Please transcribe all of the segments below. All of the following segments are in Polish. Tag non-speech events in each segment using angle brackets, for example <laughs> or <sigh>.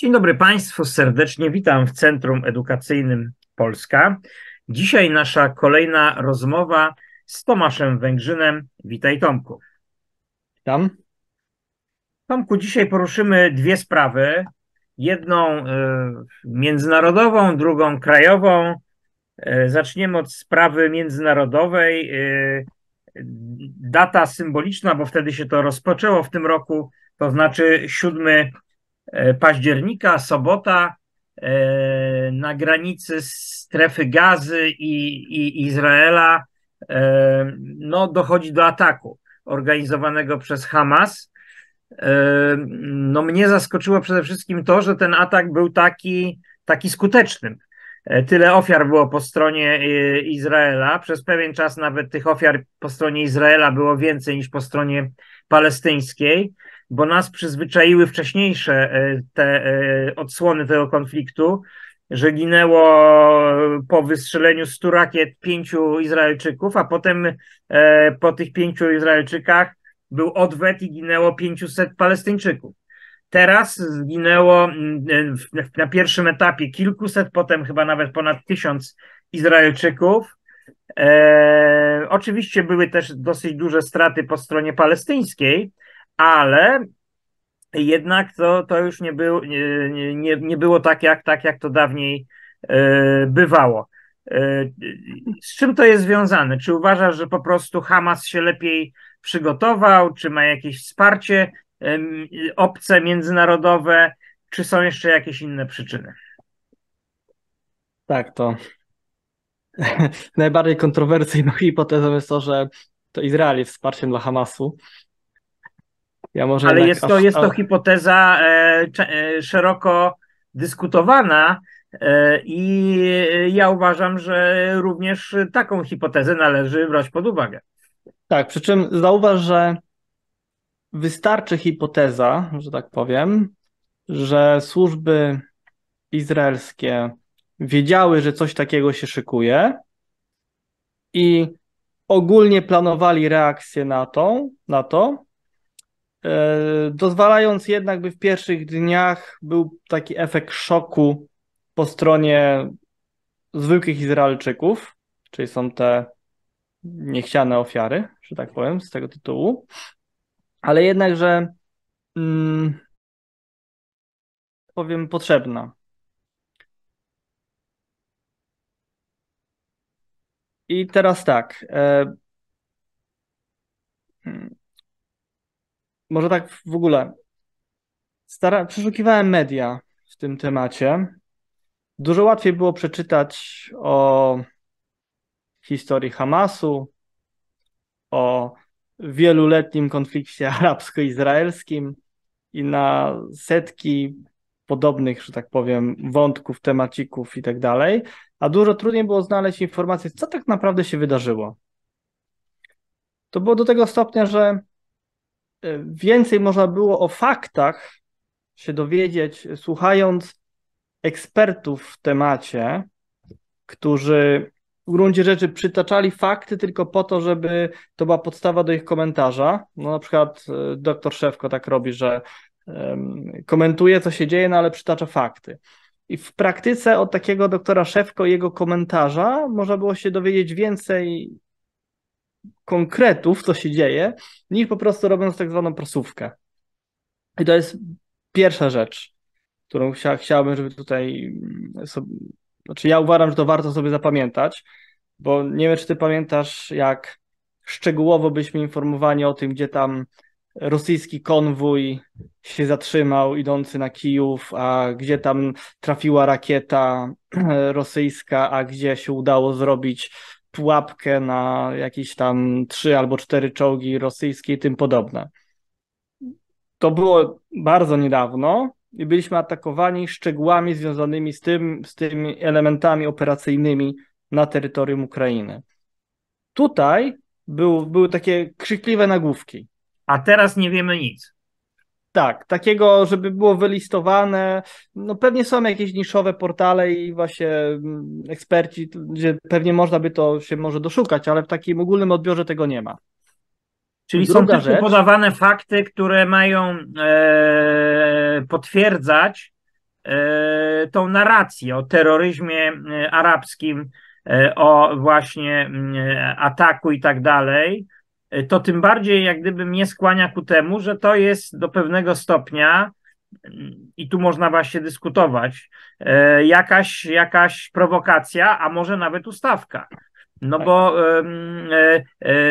Dzień dobry Państwu, serdecznie witam w Centrum Edukacyjnym Polska. Dzisiaj nasza kolejna rozmowa z Tomaszem Węgrzynem. Witaj Tomku. Witam. Tomku, dzisiaj poruszymy dwie sprawy. Jedną e, międzynarodową, drugą krajową. E, zaczniemy od sprawy międzynarodowej. E, data symboliczna, bo wtedy się to rozpoczęło w tym roku, to znaczy 7 E, października, sobota e, na granicy strefy gazy i, i Izraela e, no, dochodzi do ataku organizowanego przez Hamas. No, mnie zaskoczyło przede wszystkim to, że ten atak był taki, taki skuteczny. Tyle ofiar było po stronie Izraela. Przez pewien czas nawet tych ofiar po stronie Izraela było więcej niż po stronie palestyńskiej bo nas przyzwyczaiły wcześniejsze e, te e, odsłony tego konfliktu, że ginęło po wystrzeleniu 100 rakiet pięciu Izraelczyków, a potem e, po tych pięciu Izraelczykach był odwet i ginęło 500 Palestyńczyków. Teraz zginęło mm, na pierwszym etapie kilkuset, potem chyba nawet ponad tysiąc Izraelczyków. E, oczywiście były też dosyć duże straty po stronie palestyńskiej, ale jednak to, to już nie, był, nie, nie, nie było tak jak, tak, jak to dawniej e, bywało. E, z czym to jest związane? Czy uważasz, że po prostu Hamas się lepiej przygotował? Czy ma jakieś wsparcie obce, międzynarodowe? Czy są jeszcze jakieś inne przyczyny? Tak, to <laughs> najbardziej kontrowersyjną hipotezą jest to, że to Izrael jest wsparciem dla Hamasu. Ja może Ale jest to, jest to hipoteza e, e, szeroko dyskutowana e, i ja uważam, że również taką hipotezę należy brać pod uwagę. Tak, przy czym zauważ, że wystarczy hipoteza, że tak powiem, że służby izraelskie wiedziały, że coś takiego się szykuje i ogólnie planowali reakcję na to, na to E, dozwalając jednak, by w pierwszych dniach był taki efekt szoku po stronie zwykłych Izraelczyków, czyli są te niechciane ofiary, że tak powiem, z tego tytułu. Ale jednakże mm, powiem potrzebna. I teraz tak. E, mm, może tak w ogóle. Stara... Przeszukiwałem media w tym temacie. Dużo łatwiej było przeczytać o historii Hamasu, o wieluletnim konflikcie <laughs> arabsko-izraelskim i na setki podobnych, że tak powiem, wątków, temacików i tak dalej, a dużo trudniej było znaleźć informacje, co tak naprawdę się wydarzyło. To było do tego stopnia, że więcej można było o faktach się dowiedzieć, słuchając ekspertów w temacie, którzy w gruncie rzeczy przytaczali fakty tylko po to, żeby to była podstawa do ich komentarza. No na przykład e, doktor Szewko tak robi, że komentuje, co się dzieje, no ale przytacza fakty. I w praktyce od takiego doktora Szewko i jego komentarza można było się dowiedzieć więcej konkretów, co się dzieje, niż po prostu robiąc tak zwaną prasówkę. I to jest pierwsza rzecz, którą chcia, chciałbym, żeby tutaj. Mm, sobie, znaczy, ja uważam, że to warto sobie zapamiętać, bo nie wiem, czy ty pamiętasz, jak szczegółowo byliśmy informowani o tym, gdzie tam rosyjski konwój się zatrzymał idący na Kijów, a gdzie tam trafiła rakieta <clears throat> rosyjska, a gdzie się udało zrobić pułapkę na jakieś tam trzy albo cztery czołgi rosyjskie i tym podobne. To było bardzo niedawno i byliśmy atakowani szczegółami związanymi z, tym, z tymi elementami operacyjnymi na terytorium Ukrainy. Tutaj był, były takie krzykliwe nagłówki. A teraz nie wiemy nic. Tak, takiego, żeby było wylistowane. No pewnie są jakieś niszowe portale i właśnie mm, eksperci, gdzie pewnie można by to się może doszukać, ale w takim ogólnym odbiorze tego nie ma. Czyli Druga są rzecz... podawane fakty, które mają e, potwierdzać e, tą narrację o terroryzmie e, arabskim, e, o właśnie mm, ataku i tak dalej. E, to tym bardziej jak gdyby mnie skłania ku temu, że to jest do pewnego stopnia mm, i tu można właśnie dyskutować, e, jakaś, jakaś prowokacja, a może nawet ustawka. No tak. bo e,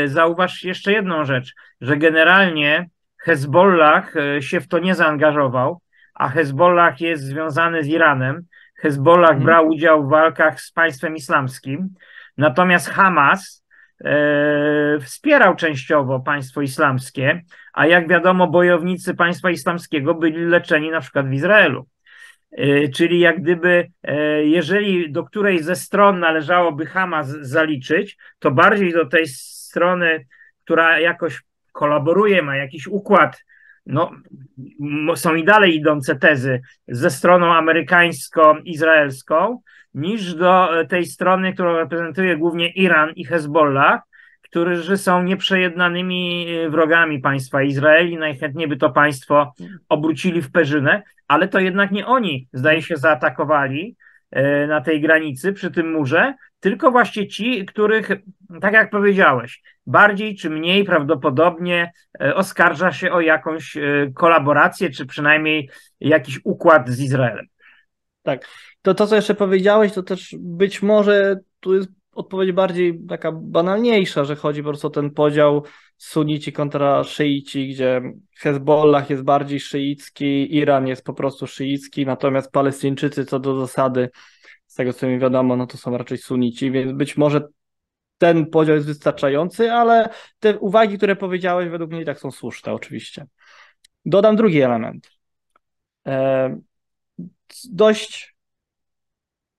zauważ jeszcze jedną rzecz, że generalnie Hezbollah się w to nie zaangażował, a Hezbollah jest związany z Iranem. Hezbollah mhm. brał udział w walkach z państwem islamskim, natomiast Hamas E, wspierał częściowo państwo islamskie, a jak wiadomo, bojownicy państwa islamskiego byli leczeni na przykład w Izraelu. E, czyli jak gdyby, e, jeżeli do której ze stron należałoby Hamas zaliczyć, to bardziej do tej strony, która jakoś kolaboruje, ma jakiś układ, no, są i dalej idące tezy ze stroną amerykańsko-izraelską, niż do e, tej strony, którą reprezentuje głównie Iran i Hezbollah, którzy są nieprzejednanymi e, wrogami państwa Izraeli. Najchętniej by to państwo obrócili w Perzynę, ale to jednak nie oni, zdaje się, zaatakowali e, na tej granicy, przy tym murze, tylko właśnie ci, których, tak jak powiedziałeś, bardziej czy mniej prawdopodobnie oskarża się o jakąś kolaborację, czy przynajmniej jakiś układ z Izraelem. Tak. To, to, co jeszcze powiedziałeś, to też być może tu jest odpowiedź bardziej taka banalniejsza, że chodzi po prostu o ten podział sunici kontra szyici, gdzie Hezbollah jest bardziej szyicki, Iran jest po prostu szyicki, natomiast Palestyńczycy co do zasady, z tego co mi wiadomo, no to są raczej sunici, więc być może ten podział jest wystarczający, ale te uwagi, które powiedziałeś, według mnie i tak są słuszne oczywiście. Dodam drugi element. E, dość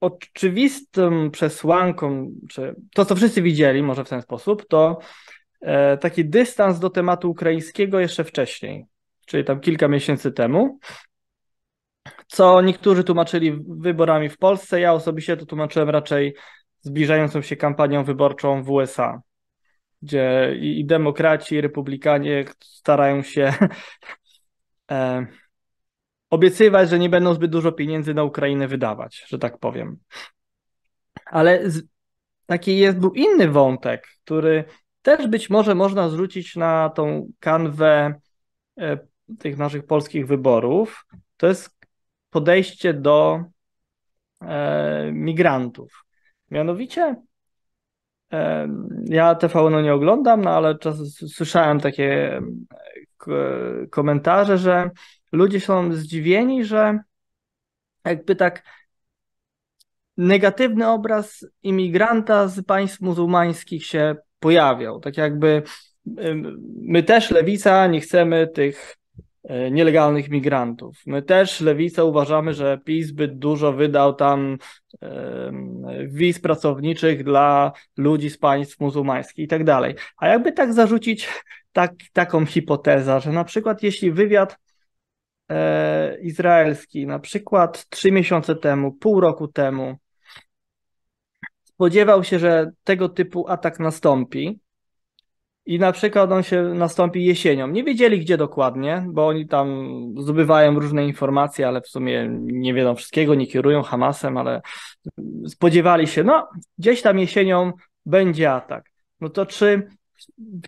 oczywistą przesłanką, czy to, co wszyscy widzieli, może w ten sposób, to e, taki dystans do tematu ukraińskiego jeszcze wcześniej, czyli tam kilka miesięcy temu, co niektórzy tłumaczyli wyborami w Polsce. Ja osobiście to tłumaczyłem raczej zbliżającą się kampanią wyborczą w USA, gdzie i demokraci, i republikanie starają się <laughs> e, obiecywać, że nie będą zbyt dużo pieniędzy na Ukrainę wydawać, że tak powiem. Ale z, taki jest był inny wątek, który też być może można zwrócić na tą kanwę e, tych naszych polskich wyborów. To jest podejście do e, migrantów. Mianowicie e, ja TVN nie oglądam, no ale czas słyszałem takie e, komentarze, że ludzie są zdziwieni, że jakby tak negatywny obraz imigranta z państw muzułmańskich się pojawiał. Tak jakby my też, lewica, nie chcemy tych e, nielegalnych migrantów. My też, lewica, uważamy, że PiS zbyt dużo wydał tam wiz pracowniczych dla ludzi z państw muzułmańskich i tak dalej. A jakby tak zarzucić tak, taką hipotezę, że na przykład jeśli wywiad E, izraelski, na przykład trzy miesiące temu, pół roku temu, spodziewał się, że tego typu atak nastąpi. I na przykład on się nastąpi jesienią. Nie wiedzieli gdzie dokładnie, bo oni tam zdobywają różne informacje, ale w sumie nie wiedzą wszystkiego, nie kierują Hamasem, ale spodziewali się, no gdzieś tam jesienią będzie atak. No to czy,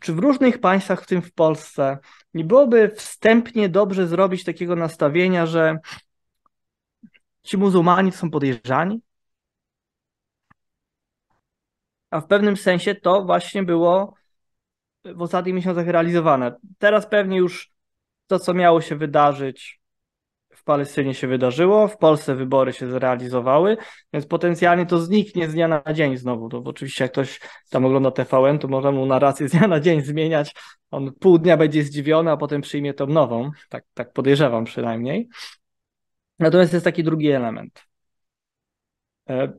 czy w różnych państwach, w tym w Polsce, nie byłoby wstępnie dobrze zrobić takiego nastawienia, że ci muzułmanie są podejrzani? A w pewnym sensie to właśnie było w ostatnich miesiącach realizowane. Teraz pewnie już to, co miało się wydarzyć, w Palestynie się wydarzyło, w Polsce wybory się zrealizowały, więc potencjalnie to zniknie z dnia na dzień znowu. To oczywiście jak ktoś tam ogląda TVN, to można mu narrację z dnia na dzień zmieniać. On pół dnia będzie zdziwiony, a potem przyjmie tą nową. Tak, tak podejrzewam przynajmniej. Natomiast jest taki drugi element. E,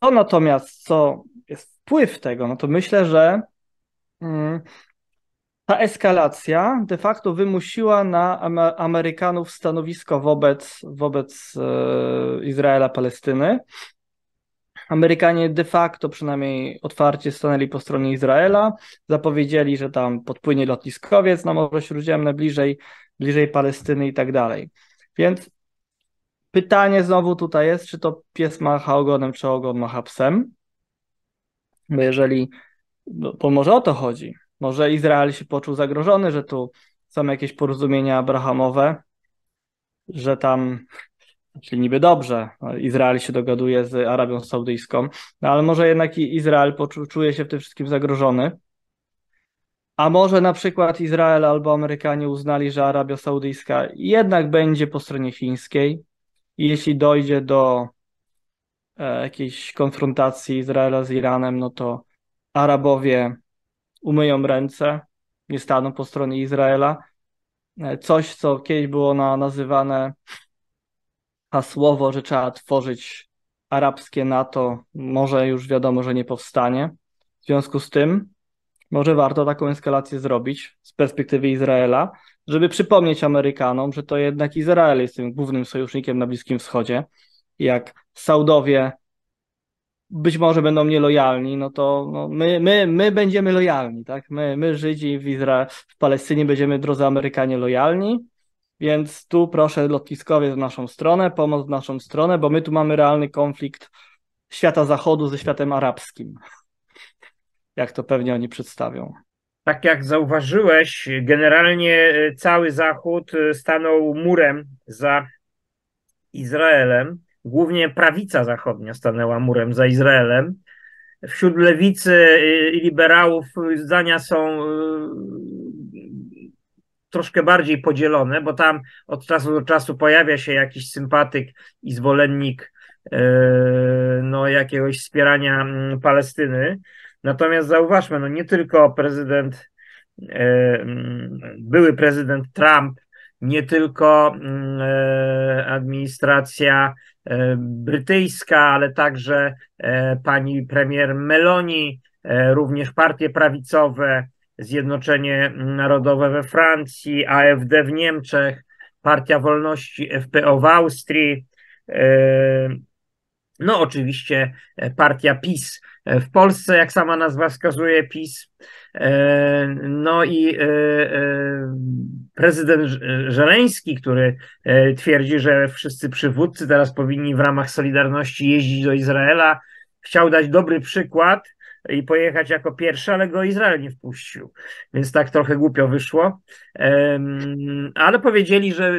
to natomiast, co jest wpływ tego, no to myślę, że mm, ta eskalacja de facto wymusiła na Amerykanów stanowisko wobec, wobec e, Izraela, Palestyny. Amerykanie de facto przynajmniej otwarcie stanęli po stronie Izraela, zapowiedzieli, że tam podpłynie lotniskowiec na Morze Śródziemne, bliżej, bliżej Palestyny i tak dalej. Więc pytanie znowu tutaj jest, czy to pies macha ogonem, czy ogon macha psem? Bo jeżeli, bo no może o to chodzi, może Izrael się poczuł zagrożony, że tu są jakieś porozumienia abrahamowe, że tam, czyli znaczy niby dobrze, Izrael się dogaduje z Arabią Saudyjską, no ale może jednak Izrael poczu, czuje się w tym wszystkim zagrożony. A może na przykład Izrael albo Amerykanie uznali, że Arabia Saudyjska jednak będzie po stronie chińskiej. I jeśli dojdzie do e, jakiejś konfrontacji Izraela z Iranem, no to Arabowie umyją ręce, nie staną po stronie Izraela. E, coś, co kiedyś było na, nazywane hasłowo, że trzeba tworzyć arabskie NATO, może już wiadomo, że nie powstanie. W związku z tym, może warto taką eskalację zrobić z perspektywy Izraela, żeby przypomnieć Amerykanom, że to jednak Izrael jest tym głównym sojusznikiem na Bliskim Wschodzie. Jak Saudowie być może będą nielojalni, no to no my, my, my będziemy lojalni, tak? My, my Żydzi w Izrael, w Palestynie będziemy, drodzy Amerykanie, lojalni, więc tu proszę lotniskowie w naszą stronę, pomoc w naszą stronę, bo my tu mamy realny konflikt świata zachodu ze światem arabskim, jak to pewnie oni przedstawią. Tak jak zauważyłeś, generalnie e, cały Zachód e, stanął murem za Izraelem głównie prawica zachodnia stanęła murem za Izraelem. Wśród lewicy y, i liberałów zdania są y, troszkę bardziej podzielone, bo tam od czasu do czasu pojawia się jakiś sympatyk i zwolennik y, no, jakiegoś wspierania mm, Palestyny. Natomiast zauważmy, no nie tylko prezydent, mm, były prezydent Trump nie tylko mm, e, administracja e, brytyjska, ale także e, pani premier Meloni, również partie prawicowe, Zjednoczenie Narodowe we Francji, AfD w Niemczech, Partia Wolności FPO w Austrii, no, oczywiście e, partia PiS e, w Polsce, jak sama nazwa wskazuje, PiS. E, no i prezydent Żeleński, który twierdzi, że wszyscy przywódcy teraz powinni w ramach Solidarności jeździć do Izraela, chciał dać dobry przykład i pojechać jako pierwszy, ale go Izrael nie wpuścił, więc tak trochę głupio wyszło. Ale powiedzieli, że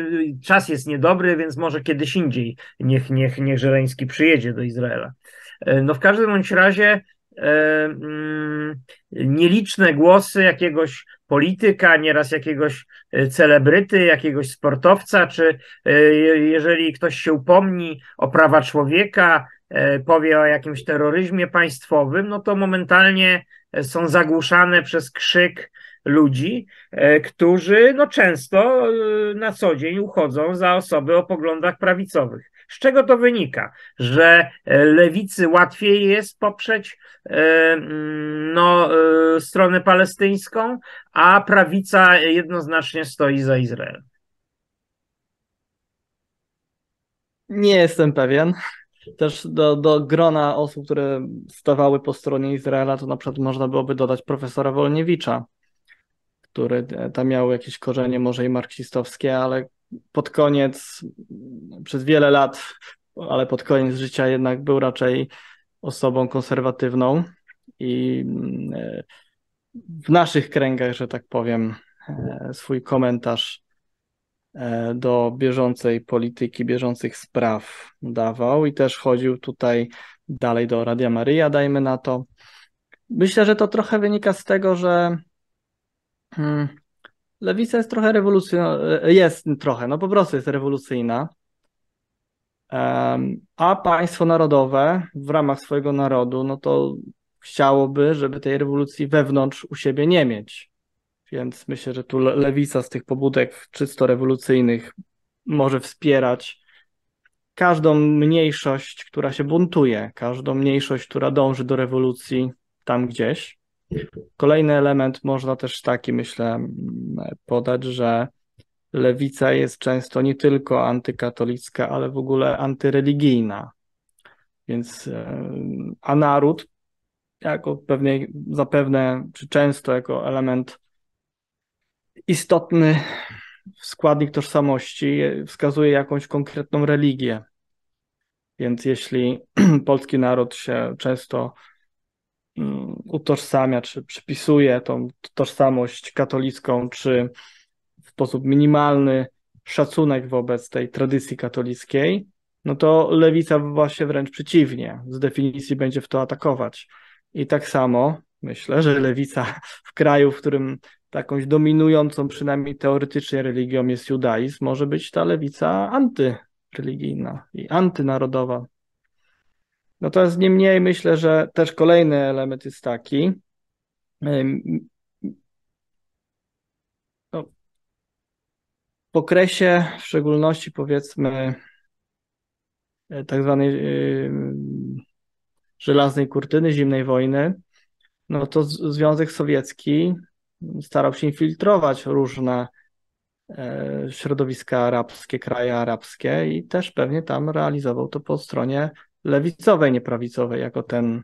czas jest niedobry, więc może kiedyś indziej niech, niech, niech Żeleński przyjedzie do Izraela. E, no w każdym bądź razie e, mm, nieliczne głosy jakiegoś polityka, nieraz jakiegoś e, celebryty, jakiegoś sportowca, czy jeżeli ktoś się upomni o prawa człowieka, E, powie o jakimś terroryzmie państwowym, no to momentalnie e, są zagłuszane przez krzyk ludzi, e, którzy no często na co dzień uchodzą za osoby o poglądach prawicowych. Z czego to wynika? Że lewicy łatwiej jest poprzeć no, stronę palestyńską, a prawica jednoznacznie stoi za Izraelem. Nie jestem pewien też do, do grona osób, które stawały po stronie Izraela, to na przykład można byłoby dodać profesora Wolniewicza, który e, tam miał jakieś korzenie może i marksistowskie, ale pod koniec, przez wiele lat, ale pod koniec życia jednak był raczej osobą konserwatywną i mm, e, w naszych kręgach, że tak powiem, e, swój komentarz E, do bieżącej polityki, bieżących spraw dawał i też chodził tutaj dalej do Radia Maryja, dajmy na to. Myślę, że to trochę wynika z tego, że hmm, lewica jest trochę rewolucyjna, e, jest trochę, no po prostu jest rewolucyjna, a państwo narodowe w ramach swojego narodu, no to chciałoby, żeby tej rewolucji wewnątrz u siebie nie mieć. Więc myślę, że tu lewica z tych pobudek czysto rewolucyjnych może wspierać każdą mniejszość, która się buntuje, każdą mniejszość, która dąży do rewolucji tam gdzieś. Kolejny element można też taki, myślę, podać, że lewica jest często nie tylko antykatolicka, ale w ogóle antyreligijna. Więc, e, a naród, jako pewnie, zapewne, czy często jako element istotny składnik tożsamości wskazuje jakąś konkretną religię. Więc jeśli <clears throat> polski naród się często mm, utożsamia, czy przypisuje tą tożsamość katolicką, czy w sposób minimalny szacunek wobec tej tradycji katolickiej, no to lewica właśnie wręcz przeciwnie, z definicji będzie w to atakować. I tak samo myślę, że lewica w kraju, w którym Takąś dominującą, przynajmniej teoretycznie, religią jest judaizm, może być ta lewica antyreligijna i antynarodowa. Natomiast no niemniej myślę, że też kolejny element jest taki, no, w okresie, w szczególności powiedzmy e, tak zwanej e, żelaznej kurtyny, zimnej wojny, no to Związek Sowiecki starał się infiltrować różne e, środowiska arabskie, kraje arabskie i też pewnie tam realizował to po stronie lewicowej, nieprawicowej, jako ten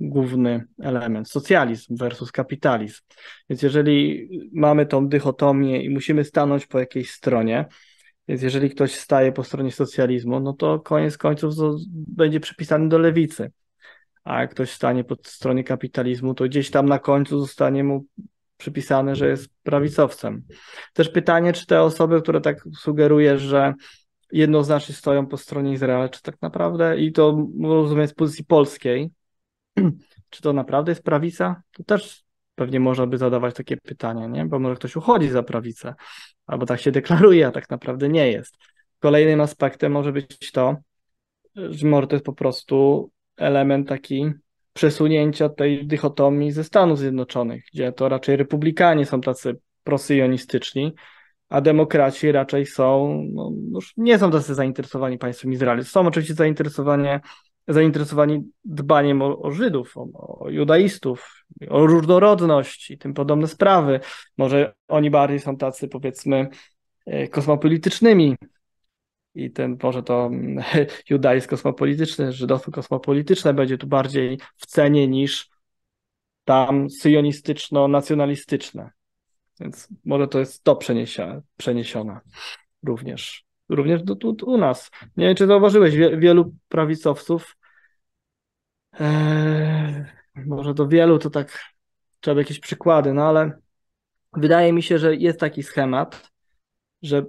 główny element socjalizm versus kapitalizm. Więc jeżeli mamy tą dychotomię i musimy stanąć po jakiejś stronie, więc jeżeli ktoś staje po stronie socjalizmu, no to koniec końców będzie przypisany do lewicy a jak ktoś stanie po stronie kapitalizmu, to gdzieś tam na końcu zostanie mu przypisane, że jest prawicowcem. Też pytanie, czy te osoby, które tak sugerujesz, że jednoznacznie stoją po stronie Izraela, czy tak naprawdę, i to rozumiem z pozycji polskiej, <clears throat> czy to naprawdę jest prawica? To też pewnie można by zadawać takie pytanie, nie? bo może ktoś uchodzi za prawicę, albo tak się deklaruje, a tak naprawdę nie jest. Kolejnym aspektem może być to, że może to jest po prostu element taki przesunięcia tej dychotomii ze Stanów Zjednoczonych, gdzie to raczej republikanie są tacy prosyjonistyczni, a demokraci raczej są, no, nie są tacy zainteresowani państwem Izrael. Są oczywiście zainteresowanie, zainteresowani dbaniem o, o Żydów, o, o, judaistów, o różnorodność i tym podobne sprawy. Może oni bardziej są tacy, powiedzmy, e, kosmopolitycznymi i ten może to mm, <laughs> judaizm kosmopolityczny, żydostwo kosmopolityczne będzie tu bardziej w cenie niż tam syjonistyczno-nacjonalistyczne. Więc może to jest to przeniesione, przeniesione również. Również do, do, u nas. Nie wiem, czy zauważyłeś, wie, wielu prawicowców, e, może do wielu to tak trzeba jakieś przykłady, no ale wydaje mi się, że jest taki schemat, że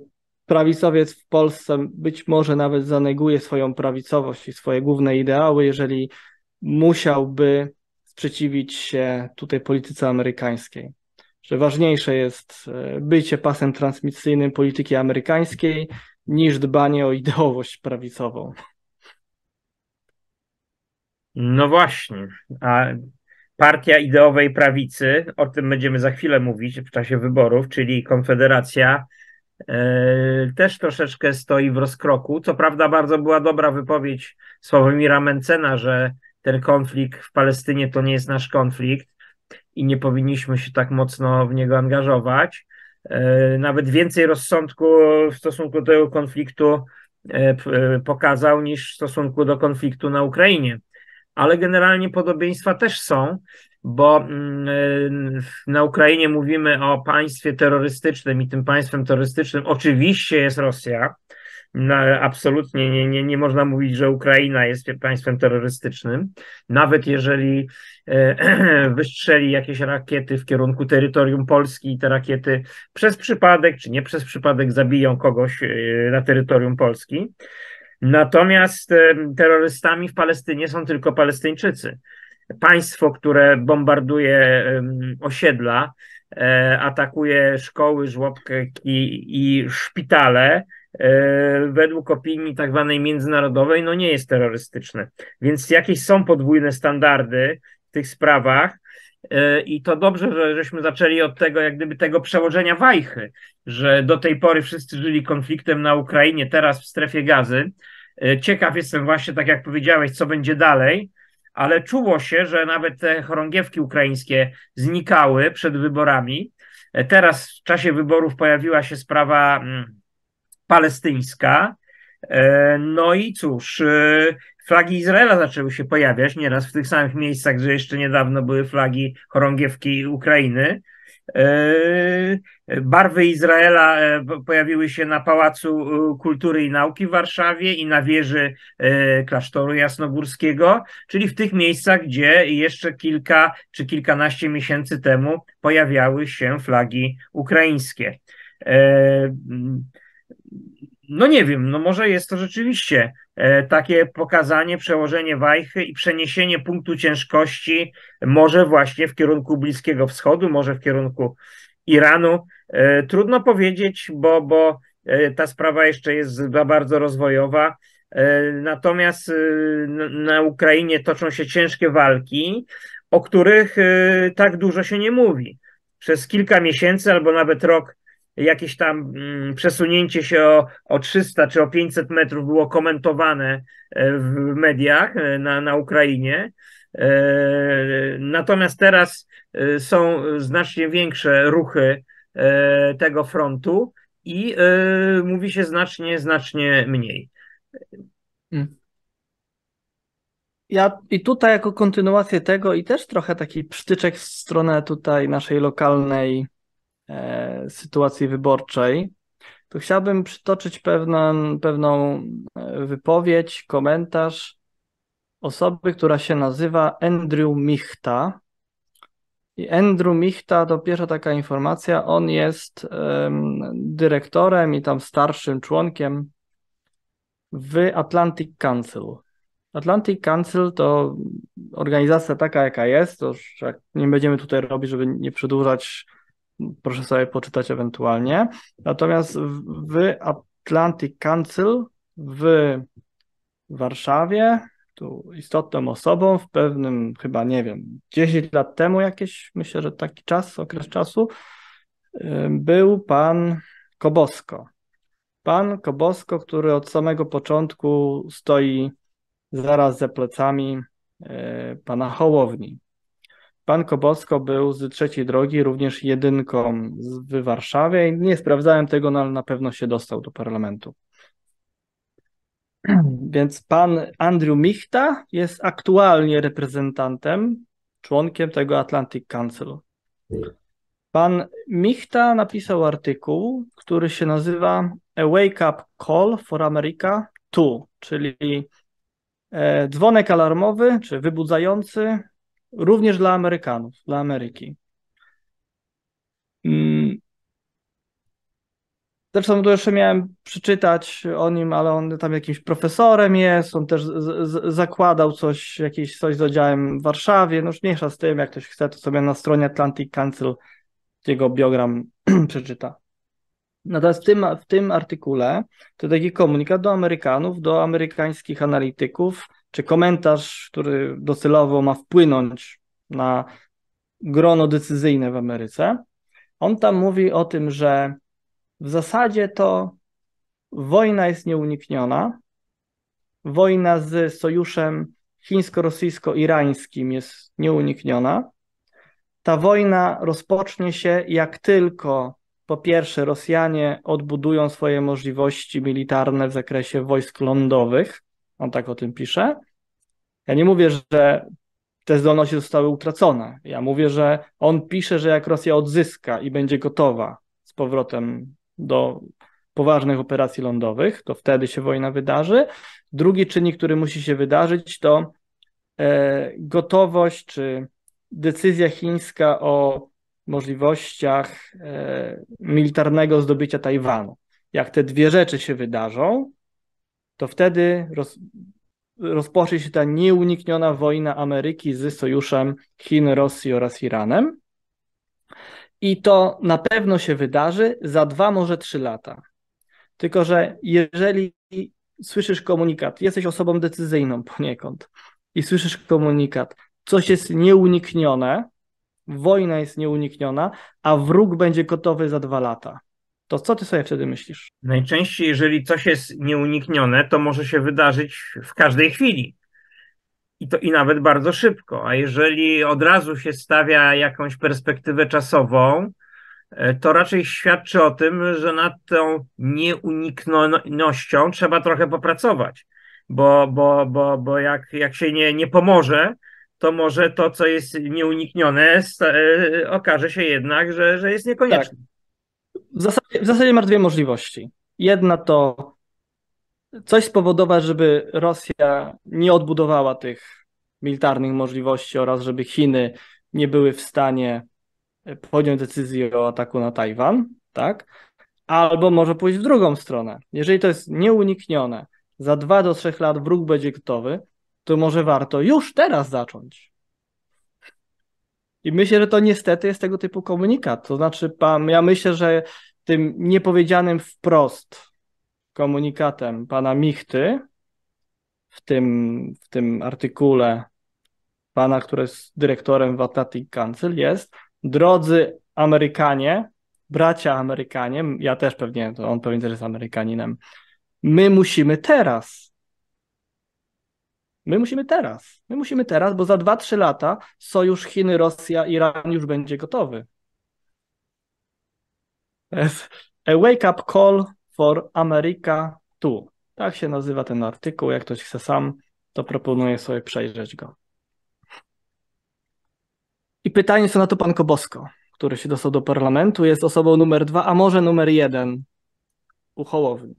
prawicowiec w Polsce być może nawet zaneguje swoją prawicowość i swoje główne ideały, jeżeli musiałby sprzeciwić się tutaj polityce amerykańskiej. Że ważniejsze jest e, bycie pasem transmisyjnym polityki amerykańskiej niż dbanie o ideowość prawicową. No właśnie. A partia ideowej prawicy, o tym będziemy za chwilę mówić w czasie wyborów, czyli Konfederacja, E, też troszeczkę stoi w rozkroku. Co prawda, bardzo była dobra wypowiedź Sławomira Mencena, że ten konflikt w Palestynie to nie jest nasz konflikt i nie powinniśmy się tak mocno w niego angażować. E, nawet więcej rozsądku w stosunku do tego konfliktu e, pokazał niż w stosunku do konfliktu na Ukrainie. Ale generalnie podobieństwa też są bo mm, y, na Ukrainie mówimy o państwie terrorystycznym i tym państwem terrorystycznym oczywiście jest Rosja. No, absolutnie nie, nie, nie można mówić, że Ukraina jest państwem terrorystycznym. Nawet jeżeli y, <clears throat> wystrzeli jakieś rakiety w kierunku terytorium Polski i te rakiety przez przypadek czy nie przez przypadek zabiją kogoś y, na terytorium Polski. Natomiast terrorystami w Palestynie są tylko Palestyńczycy państwo, które bombarduje osiedla, e, atakuje szkoły, żłobki i szpitale, e, według opinii tak zwanej międzynarodowej, no nie jest terrorystyczne. Więc jakieś są podwójne standardy w tych sprawach. E, I to dobrze, że żeśmy zaczęli od tego, jak gdyby tego przełożenia wajchy, że do tej pory wszyscy żyli konfliktem na Ukrainie, teraz w strefie gazy. Ciekaw jestem właśnie, tak jak powiedziałeś, co będzie dalej, ale czuło się, że nawet te chorągiewki ukraińskie znikały przed wyborami. Teraz w czasie wyborów pojawiła się sprawa mm, palestyńska. E, no i cóż, e, flagi Izraela zaczęły się pojawiać nieraz w tych samych miejscach, gdzie jeszcze niedawno były flagi chorągiewki Ukrainy. Yy, barwy Izraela e, pojawiły się na Pałacu e, Kultury i Nauki w Warszawie i na wieży e, klasztoru jasnogórskiego, czyli w tych miejscach, gdzie jeszcze kilka czy kilkanaście miesięcy temu pojawiały się flagi ukraińskie. Mm, no nie wiem, no może jest to rzeczywiście E, takie pokazanie, przełożenie wajchy i przeniesienie punktu ciężkości może właśnie w kierunku Bliskiego Wschodu, może w kierunku Iranu. E, trudno powiedzieć, bo, bo e, ta sprawa jeszcze jest bardzo rozwojowa. Natomiast na Ukrainie toczą się ciężkie walki, o których tak dużo się nie mówi. Przez kilka miesięcy albo nawet rok jakieś tam mm, przesunięcie się o, o 300 czy o 500 metrów było komentowane e, w mediach e, na, na Ukrainie. E, natomiast teraz są znacznie większe ruchy tego frontu i mówi się znacznie, znacznie mniej. Mm. Ja i tutaj jako kontynuację tego i też trochę taki przytyczek w stronę tutaj naszej lokalnej E, sytuacji wyborczej, to chciałbym przytoczyć pewną, pewną e, wypowiedź, komentarz osoby, która się nazywa Andrew Michta. I Andrew Michta to pierwsza taka informacja. On jest um, dyrektorem i tam starszym członkiem w Atlantic Council. Atlantic Council to organizacja taka, jaka jest. To już jak nie będziemy tutaj robić, żeby nie przedłużać proszę sobie poczytać ewentualnie. Natomiast w Atlantic Council w Warszawie, tu istotną osobą w pewnym, chyba nie wiem, 10 lat temu jakieś, myślę, że taki czas, okres czasu, był pan Kobosko. Pan Kobosko, który od samego początku stoi zaraz za plecami y, pana Hołowni. Pan Kobosko był z trzeciej drogi również jedynką w Warszawie. Nie sprawdzałem tego, no ale na pewno się dostał do parlamentu. <clears throat> Więc pan Andrew Michta jest aktualnie reprezentantem, członkiem tego Atlantic Council. Pan Michta napisał artykuł, który się nazywa A Wake Up Call for America 2, czyli e, dzwonek alarmowy czy wybudzający również dla Amerykanów, dla Ameryki. Mm. Zresztą to jeszcze miałem przeczytać o nim, ale on tam jakimś profesorem jest, on też z, z, zakładał coś, jakieś coś z oddziałem w Warszawie, no już mniejsza z tym, jak ktoś chce, to sobie na stronie Atlantic Council jego biogram <clears throat> przeczyta. Natomiast w tym, w tym artykule to taki komunikat do Amerykanów, do amerykańskich analityków, czy komentarz, który docelowo ma wpłynąć na grono decyzyjne w Ameryce. On tam mówi o tym, że w zasadzie to wojna jest nieunikniona. Wojna z sojuszem chińsko-rosyjsko-irańskim jest nieunikniona. Ta wojna rozpocznie się, jak tylko po pierwsze Rosjanie odbudują swoje możliwości militarne w zakresie wojsk lądowych, on tak o tym pisze. Ja nie mówię, że te zdolności zostały utracone. Ja mówię, że on pisze, że jak Rosja odzyska i będzie gotowa z powrotem do poważnych operacji lądowych, to wtedy się wojna wydarzy. Drugi czynnik, który musi się wydarzyć, to e, gotowość czy decyzja chińska o możliwościach e, militarnego zdobycia Tajwanu. Jak te dwie rzeczy się wydarzą, to wtedy roz, rozpocznie się ta nieunikniona wojna Ameryki z sojuszem Chin, Rosji oraz Iranem. I to na pewno się wydarzy za dwa, może trzy lata. Tylko, że jeżeli słyszysz komunikat, jesteś osobą decyzyjną poniekąd i słyszysz komunikat, coś jest nieuniknione, wojna jest nieunikniona, a wróg będzie gotowy za dwa lata to co ty sobie wtedy myślisz? Najczęściej, jeżeli coś jest nieuniknione, to może się wydarzyć w każdej chwili. I to i nawet bardzo szybko. A jeżeli od razu się stawia jakąś perspektywę czasową, e, to raczej świadczy o tym, że nad tą nieuniknionością trzeba trochę popracować, bo, bo, bo, bo jak, jak się nie, nie pomoże, to może to, co jest nieuniknione, e, okaże się jednak, że, że jest tak. niekonieczne. Tak. W zasadzie, w zasadzie masz dwie możliwości. Jedna to coś spowodować, żeby Rosja nie odbudowała tych militarnych możliwości oraz żeby Chiny nie były w stanie podjąć decyzji o ataku na Tajwan, tak? Albo może pójść w drugą stronę. Jeżeli to jest nieuniknione, za dwa do trzech lat wróg będzie gotowy, to może warto już teraz zacząć. I myślę, że to niestety jest tego typu komunikat. To znaczy, pan, ja myślę, że tym niepowiedzianym wprost komunikatem pana Michty w tym, w tym artykule pana, który jest dyrektorem w Atlantic Council, jest drodzy Amerykanie, bracia Amerykanie, ja też pewnie, to on pewnie też jest Amerykaninem, my musimy teraz My musimy teraz. My musimy teraz, bo za 2-3 lata sojusz Chiny, Rosja, Iran już będzie gotowy. To jest A Wake Up Call for America tu. Tak się nazywa ten artykuł. Jak ktoś chce sam, to proponuję sobie przejrzeć go. I pytanie, co na to pan Kobosko, który się dostał do parlamentu, jest osobą numer dwa, a może numer jeden u Hołowni.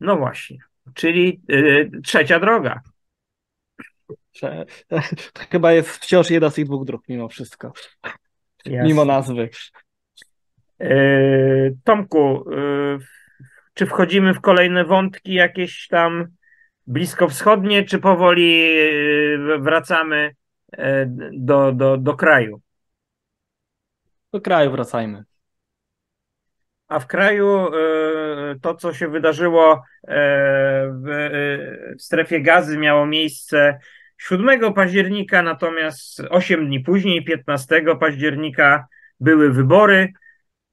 No właśnie czyli y, trzecia droga. <laughs> To chyba jest wciąż jedna z tych dwóch dróg mimo wszystko. Jasne. Mimo nazwy. Y, Tomku, y, czy wchodzimy w kolejne wątki jakieś tam blisko wschodnie, czy powoli wracamy do, do, do kraju? Do kraju wracajmy. A w kraju to, co się wydarzyło e, e, w, strefie gazy, miało miejsce 7 października, natomiast 8 dni później, 15 października, były wybory,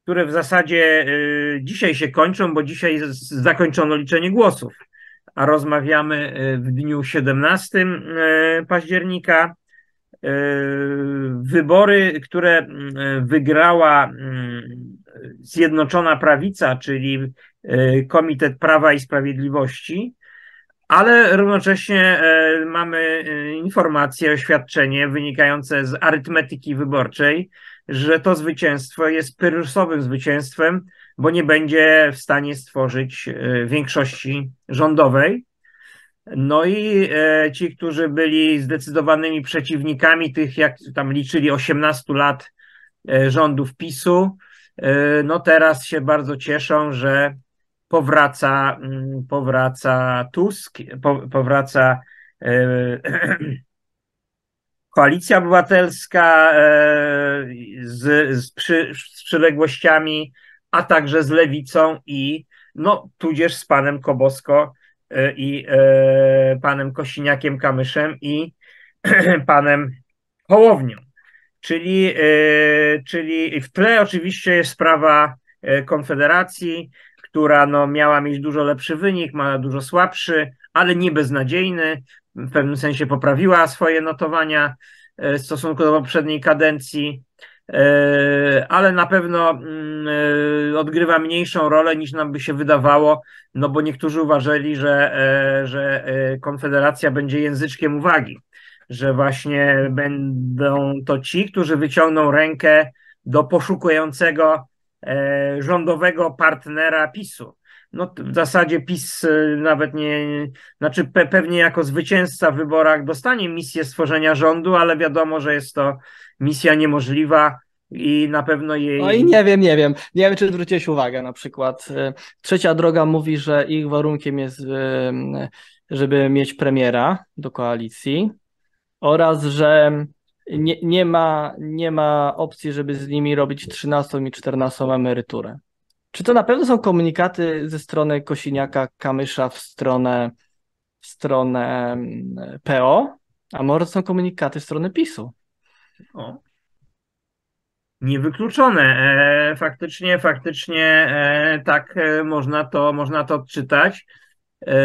które w zasadzie e, dzisiaj się kończą, bo dzisiaj zakończono liczenie głosów, a rozmawiamy w dniu 17 października. Wybory, które wygrała Zjednoczona Prawica, czyli E, Komitet Prawa i Sprawiedliwości, ale równocześnie e, mamy e, informacje, oświadczenie wynikające z arytmetyki wyborczej, że to zwycięstwo jest pyrusowym zwycięstwem, bo nie będzie w stanie stworzyć większości rządowej. No i ci, którzy byli zdecydowanymi przeciwnikami tych, jak tam liczyli 18 lat rządów PiSu, no teraz się bardzo cieszą, że powraca, mm, powraca Tusk, powraca e, <clears throat> Koalicja Obywatelska e, z, z, przy, z przyległościami, a także z lewicą i no, tudzież z panem Kobosko e, i panem Kosiniakiem Kamyszem i <clears throat> panem Hołownią. Czyli, czyli w tle oczywiście jest sprawa Konfederacji, która no, miała mieć dużo lepszy wynik, ma dużo słabszy, ale nie beznadziejny. W pewnym sensie poprawiła swoje notowania w e, stosunku do poprzedniej kadencji, e, ale na pewno mm, e, odgrywa mniejszą rolę niż nam by się wydawało, no bo niektórzy uważali, że, że Konfederacja będzie języczkiem uwagi, że właśnie będą to ci, którzy wyciągną rękę do poszukującego E, rządowego partnera PiSu. No, w zasadzie PiS e, nawet nie, znaczy pe, pewnie jako zwycięzca w wyborach dostanie misję stworzenia rządu, ale wiadomo, że jest to misja niemożliwa i na pewno jej. No i nie wiem, nie wiem. Nie wiem, czy zwróciłeś uwagę na przykład. E, trzecia droga mówi, że ich warunkiem jest, żeby mieć premiera do koalicji oraz, że nie, nie, ma, nie ma opcji, żeby z nimi robić 13 i 14 emeryturę. Czy to na pewno są komunikaty ze strony Kosiniaka, Kamysza w stronę, w stronę mm, PO, a może są komunikaty w stronę PiSu? O. Niewykluczone. E, faktycznie, faktycznie e, tak e, można to, można to odczytać. E,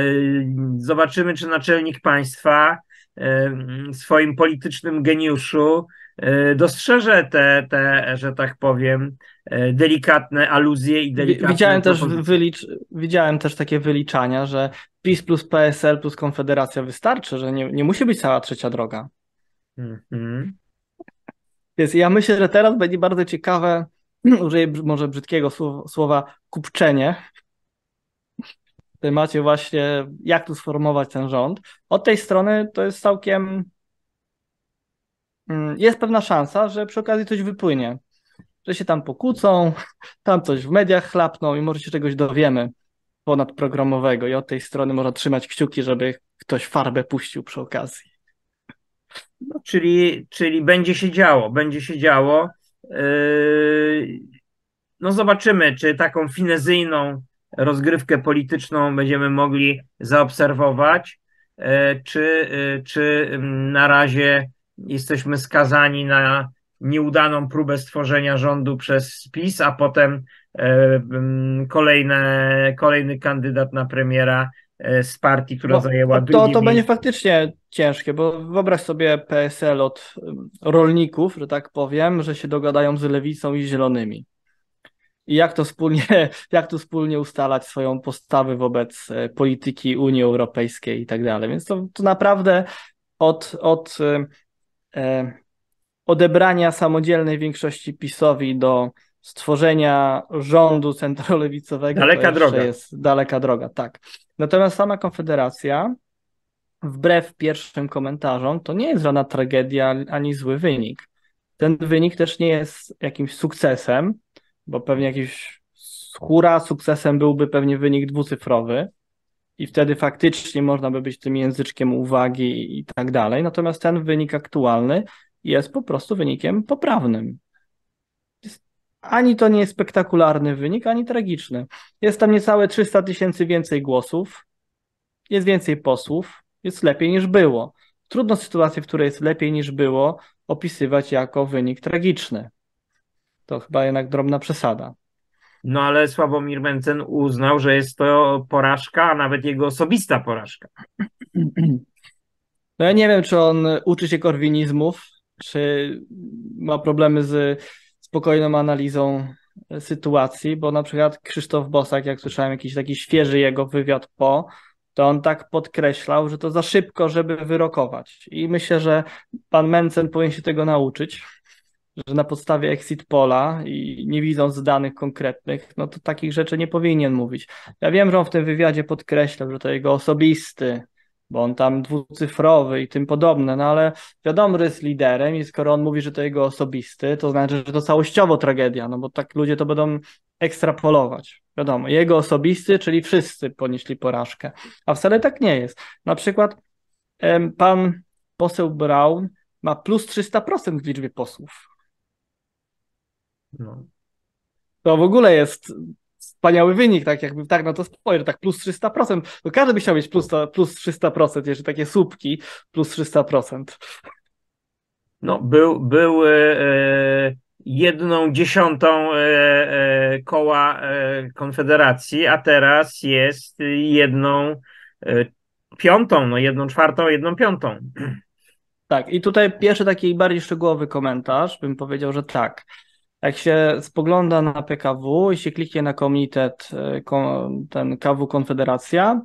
zobaczymy, czy naczelnik państwa swoim politycznym geniuszu e, dostrzeże te, te, że tak powiem, e, delikatne aluzje i delikatne... Widziałem też, wylicz... Widziałem też takie wyliczania, że PiS plus PSL plus Konfederacja wystarczy, że nie, nie musi być cała trzecia droga. Mm-hmm. Więc ja myślę, że teraz będzie bardzo ciekawe, <clears throat> użyję może brzydkiego słowa, kupczenie, temacie właśnie, jak tu sformować ten rząd. Od tej strony to jest całkiem. Mm, jest pewna szansa, że przy okazji coś wypłynie, że się tam pokłócą, <laughs> tam coś w mediach chlapną i może się czegoś dowiemy ponadprogramowego. I od tej strony można trzymać kciuki, żeby ktoś farbę puścił przy okazji. No, czyli, czyli będzie się działo, będzie się działo. Yy... No zobaczymy, czy taką finezyjną rozgrywkę polityczną będziemy mogli zaobserwować, e, czy, e, czy na razie jesteśmy skazani na nieudaną próbę stworzenia rządu przez PiS, a potem e, kolejne, kolejny kandydat na premiera z partii, która bo, no, zajęła to, drugi To będzie faktycznie ciężkie, bo wyobraź sobie PSL od rolników, że tak powiem, że się dogadają z lewicą i zielonymi i jak to wspólnie, <laughs> jak to wspólnie ustalać swoją postawę wobec e, polityki Unii Europejskiej i tak dalej. Więc to, to naprawdę od, od e, e odebrania samodzielnej większości PiSowi do stworzenia rządu centrolewicowego daleka droga. jest daleka droga, tak. Natomiast sama Konfederacja, wbrew pierwszym komentarzom, to nie jest żadna tragedia ani zły wynik. Ten wynik też nie jest jakimś sukcesem bo pewnie jakiś skóra sukcesem byłby pewnie wynik dwucyfrowy i wtedy faktycznie można by być tym języczkiem uwagi i tak dalej. Natomiast ten wynik aktualny jest po prostu wynikiem poprawnym. Ani to nie jest spektakularny wynik, ani tragiczny. Jest tam niecałe 300 tysięcy więcej głosów, jest więcej posłów, jest lepiej niż było. Trudno sytuację, w której jest lepiej niż było, opisywać jako wynik tragiczny to chyba jednak drobna przesada. No ale Sławomir Mencen uznał, że jest to porażka, a nawet jego osobista porażka. No ja nie wiem, czy on uczy się korwinizmów, czy ma problemy z spokojną analizą sytuacji, bo na przykład Krzysztof Bosak, jak słyszałem jakiś taki świeży jego wywiad po, to on tak podkreślał, że to za szybko, żeby wyrokować. I myślę, że pan Mencen powinien się tego nauczyć, że na podstawie exit pola i nie widząc danych konkretnych, no to takich rzeczy nie powinien mówić. Ja wiem, że on w tym wywiadzie podkreślał, że to jego osobisty, bo on tam dwucyfrowy i tym podobne, no ale wiadomo, że jest liderem i skoro on mówi, że to jego osobisty, to znaczy, że to całościowo tragedia, no bo tak ludzie to będą ekstrapolować. Wiadomo, jego osobisty, czyli wszyscy ponieśli porażkę, a wcale tak nie jest. Na przykład pan poseł Brown ma plus 300% w liczbie posłów no. To w ogóle jest wspaniały wynik, tak jakby tak, na no to spoiler, tak plus 300%. To każdy by chciał mieć plus, plus 300%, jeżeli takie słupki plus 300%. No, był, był e, jedną dziesiątą e, e, koła Konfederacji, a teraz jest jedną piątą, no jedną czwartą, jedną piątą. Tak, i tutaj pierwszy taki bardziej szczegółowy komentarz, bym powiedział, że tak. Jak się spogląda na PKW i się kliknie na komitet, e, ten KW Konfederacja,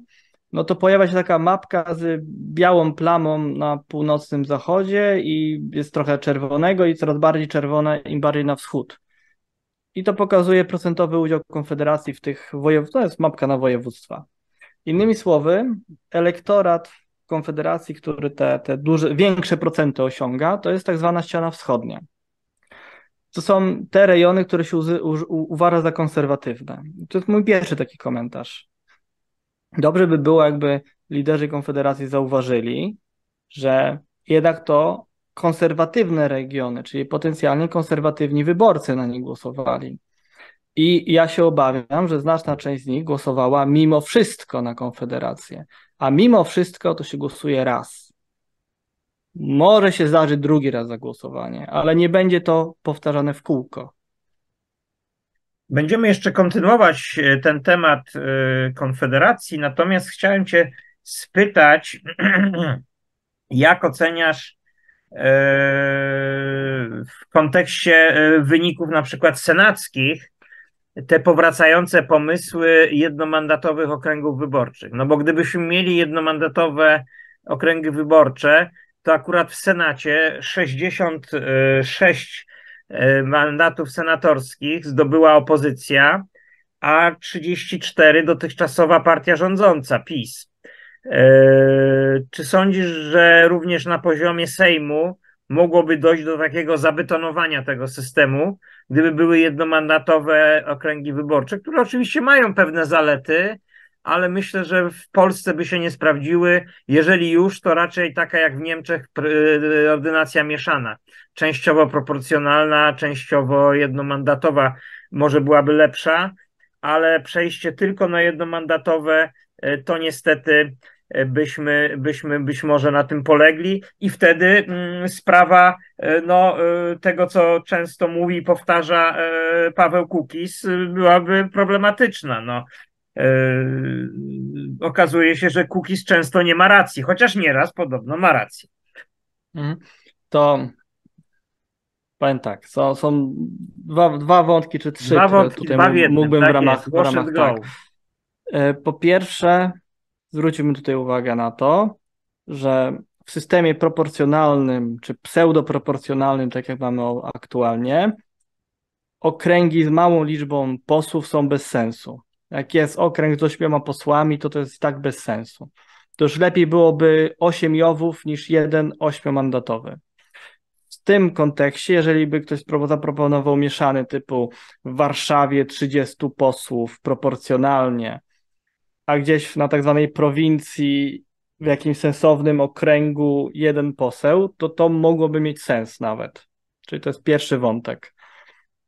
no to pojawia się taka mapka z białą plamą na północnym zachodzie i jest trochę czerwonego i coraz bardziej czerwone im bardziej na wschód. I to pokazuje procentowy udział Konfederacji w tych województwach, to jest mapka na województwa. Innymi słowy, elektorat Konfederacji, który te, te duże, większe procenty osiąga, to jest tak zwana ściana wschodnia to są te rejony, które się uważa za konserwatywne. To jest mój pierwszy taki komentarz. Dobrze by było, jakby liderzy Konfederacji zauważyli, że jednak to konserwatywne regiony, czyli potencjalnie konserwatywni wyborcy na nie głosowali. I ja się obawiam, że znaczna część z nich głosowała mimo wszystko na Konfederację, a mimo wszystko to się głosuje raz. Może się zdarzy drugi raz zagłosowanie, ale nie będzie to powtarzane w kółko. Będziemy jeszcze kontynuować e, ten temat e, Konfederacji, natomiast chciałem Cię spytać, <clears throat> jak oceniasz e, w kontekście wyników na przykład senackich te powracające pomysły jednomandatowych okręgów wyborczych. No bo gdybyśmy mieli jednomandatowe okręgi wyborcze, to akurat w Senacie 66 e, mandatów senatorskich zdobyła opozycja, a 34 dotychczasowa partia rządząca, PiS. E, czy sądzisz, że również na poziomie Sejmu mogłoby dojść do takiego zabetonowania tego systemu, gdyby były jednomandatowe okręgi wyborcze, które oczywiście mają pewne zalety, ale myślę, że w Polsce by się nie sprawdziły. Jeżeli już, to raczej taka jak w Niemczech y, ordynacja mieszana, częściowo proporcjonalna, częściowo jednomandatowa, może byłaby lepsza, ale przejście tylko na jednomandatowe y, to niestety y, byśmy, byśmy być może na tym polegli i wtedy mm, sprawa no, tego, co często mówi i powtarza Paweł Kukis, byłaby problematyczna. No, E, okazuje się, że Kukiz często nie ma racji, chociaż nieraz podobno ma rację. Mhm. To powiem tak, są, są dwa, dwa wątki czy trzy, dwa wątki, tutaj jednym, mógłbym tak w ramach, jest, w ramach tak. E, po pierwsze, zwróćmy tutaj uwagę na to, że w systemie proporcjonalnym czy pseudoproporcjonalnym, tak jak mamy aktualnie, okręgi z małą liczbą posłów są bez sensu jak jest okręg z ośmioma posłami, to to jest i tak bez sensu. To już lepiej byłoby 8 jowów niż jeden ośmiomandatowy. W tym kontekście, jeżeli by ktoś zaproponował mieszany typu w Warszawie 30 posłów proporcjonalnie, a gdzieś na tak zwanej prowincji w jakimś sensownym okręgu jeden poseł, to to mogłoby mieć sens nawet. Czyli to jest pierwszy wątek.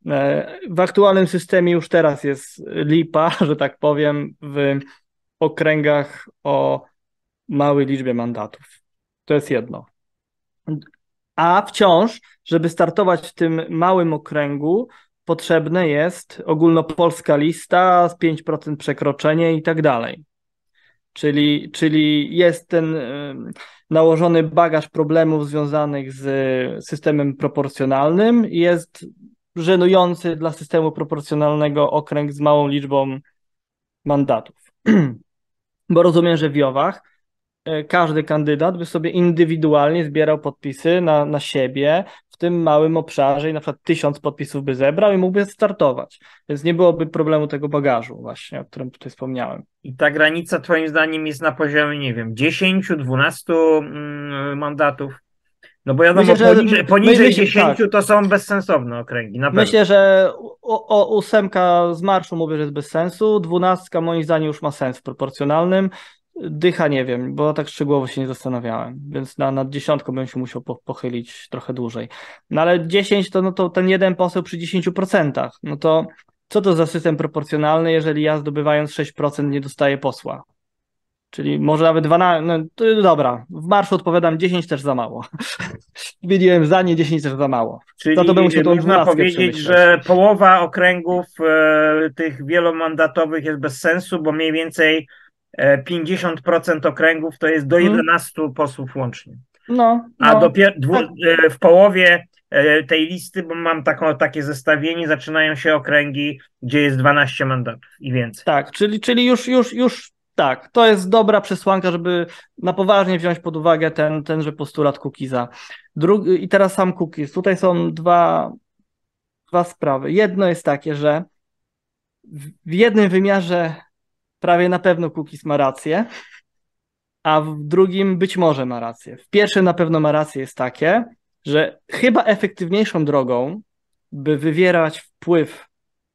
E, w aktualnym systemie już teraz jest lipa, <laughs> że tak powiem, w okręgach o małej liczbie mandatów. To jest jedno. A wciąż, żeby startować w tym małym okręgu, potrzebne jest ogólnopolska lista, 5% przekroczenie i tak dalej. Czyli, czyli jest ten e, nałożony bagaż problemów związanych z systemem proporcjonalnym, jest żenujący dla systemu proporcjonalnego okręg z małą liczbą mandatów. <clears throat> Bo rozumiem, że w Jowach e, każdy kandydat by sobie indywidualnie zbierał podpisy na, na siebie w tym małym obszarze i na przykład tysiąc podpisów by zebrał i mógłby startować. Więc nie byłoby problemu tego bagażu właśnie, o którym tutaj wspomniałem. I ta granica twoim zdaniem jest na poziomie, nie wiem, 10, 12 mm, mandatów? No bo wiadomo, myślę, poniżej, poniżej myślę, 10 tak. to są bezsensowne okręgi. Na pewno. Myślę, że o, o, ósemka z marszu mówię, że jest bez sensu, dwunastka moim zdaniem już ma sens w proporcjonalnym, dycha nie wiem, bo tak szczegółowo się nie zastanawiałem, więc na, nad dziesiątką bym się musiał po, pochylić trochę dłużej. No ale 10 to, no to ten jeden poseł przy 10%, no to co to za system proporcjonalny, jeżeli ja zdobywając 6% nie dostaję posła? Czyli może nawet 12, no to dobra, w marszu odpowiadam 10 też za mało. Wiedziałem <laughs> za nie 10 też za mało. Czyli to, to bym można powiedzieć, że połowa okręgów e, tych wielomandatowych jest bez sensu, bo mniej więcej 50% e, okręgów to jest do 11 hmm. posłów łącznie. No, A no. dopiero dwu, tak. e, w połowie e, tej listy, bo mam taką, takie zestawienie, zaczynają się okręgi, gdzie jest 12 mandatów i więcej. Tak, czyli, czyli już, już, już tak, to jest dobra przesłanka, żeby na poważnie wziąć pod uwagę ten, tenże postulat Cookiesa. Drugi, I teraz sam Cookies. Tutaj są dwa, dwa sprawy. Jedno jest takie, że w jednym wymiarze prawie na pewno Cookies ma rację, a w drugim być może ma rację. W pierwszym na pewno ma rację jest takie, że chyba efektywniejszą drogą, by wywierać wpływ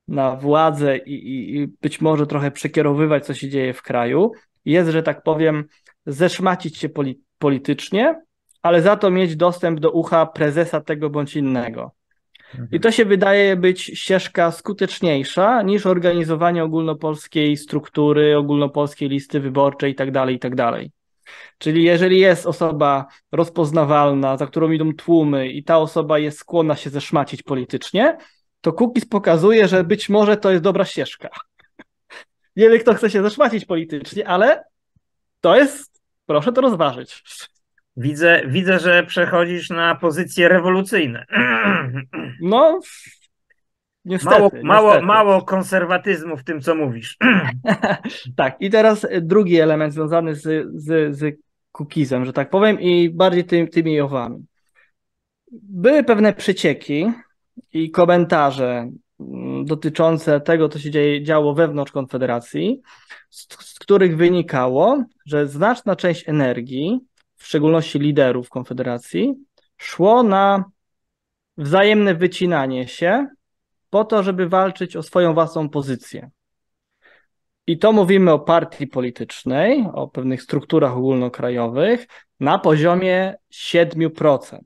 na władzę i, i, być może trochę przekierowywać, co się dzieje w kraju, jest, że tak powiem, zeszmacić się poli politycznie, ale za to mieć dostęp do ucha prezesa tego bądź innego. Mhm. I to się wydaje być ścieżka skuteczniejsza niż organizowanie ogólnopolskiej struktury, ogólnopolskiej listy wyborczej itd. Tak itd. Tak Czyli jeżeli jest osoba rozpoznawalna, za którą idą tłumy i ta osoba jest skłonna się zeszmacić politycznie, to cookies pokazuje, że być może to jest dobra ścieżka. <laughs> Nie wiem, kto chce się zaszmacić politycznie, ale to jest, proszę to rozważyć. Widzę, widzę, że przechodzisz na pozycje rewolucyjne. <clears throat> No, niestety. Mało, mało, niestety. mało konserwatyzmu w tym, co mówisz. <clears throat> tak, i teraz drugi element związany z, z, z że tak powiem, i bardziej tymi owami. Były pewne przecieki, i komentarze mm, dotyczące tego, co się dzieje, działo wewnątrz Konfederacji, z, z których wynikało, że znaczna część energii, w szczególności liderów Konfederacji, szło na wzajemne wycinanie się po to, żeby walczyć o swoją własną pozycję. I to mówimy o partii politycznej, o pewnych strukturach ogólnokrajowych na poziomie 7%.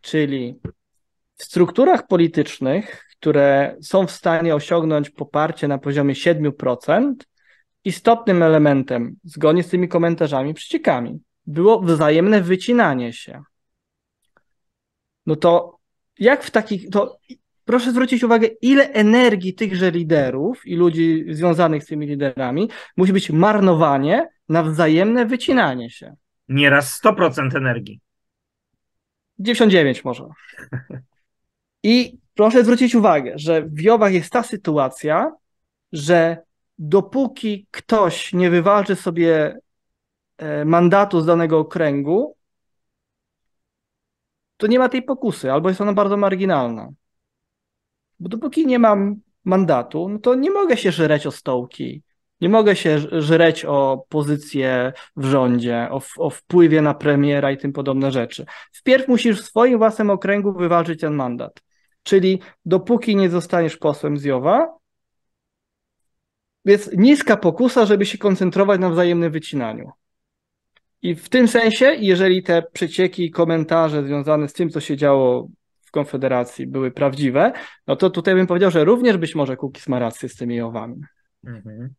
Czyli w strukturach politycznych, które są w stanie osiągnąć poparcie na poziomie 7%, istotnym elementem, zgodnie z tymi komentarzami, przyciekami, było wzajemne wycinanie się. No to jak w takich, to proszę zwrócić uwagę, ile energii tychże liderów i ludzi związanych z tymi liderami musi być marnowanie na wzajemne wycinanie się. Nieraz 100% energii. 99 może. <laughs> I proszę zwrócić uwagę, że w Jobach jest ta sytuacja, że dopóki ktoś nie wywalczy sobie e, mandatu z danego okręgu, to nie ma tej pokusy, albo jest ona bardzo marginalna. Bo dopóki nie mam mandatu, no to nie mogę się żreć o stołki, nie mogę się żreć o pozycję w rządzie, o, o wpływie na premiera i tym podobne rzeczy. Wpierw musisz w swoim własnym okręgu wywalczyć ten mandat. Czyli dopóki nie zostaniesz posłem z Jowa, jest niska pokusa, żeby się koncentrować na wzajemnym wycinaniu. I w tym sensie, jeżeli te przecieki i komentarze związane z tym, co się działo w Konfederacji były prawdziwe, no to tutaj bym powiedział, że również być może Kukiz ma rację z tymi Jowami. Mhm.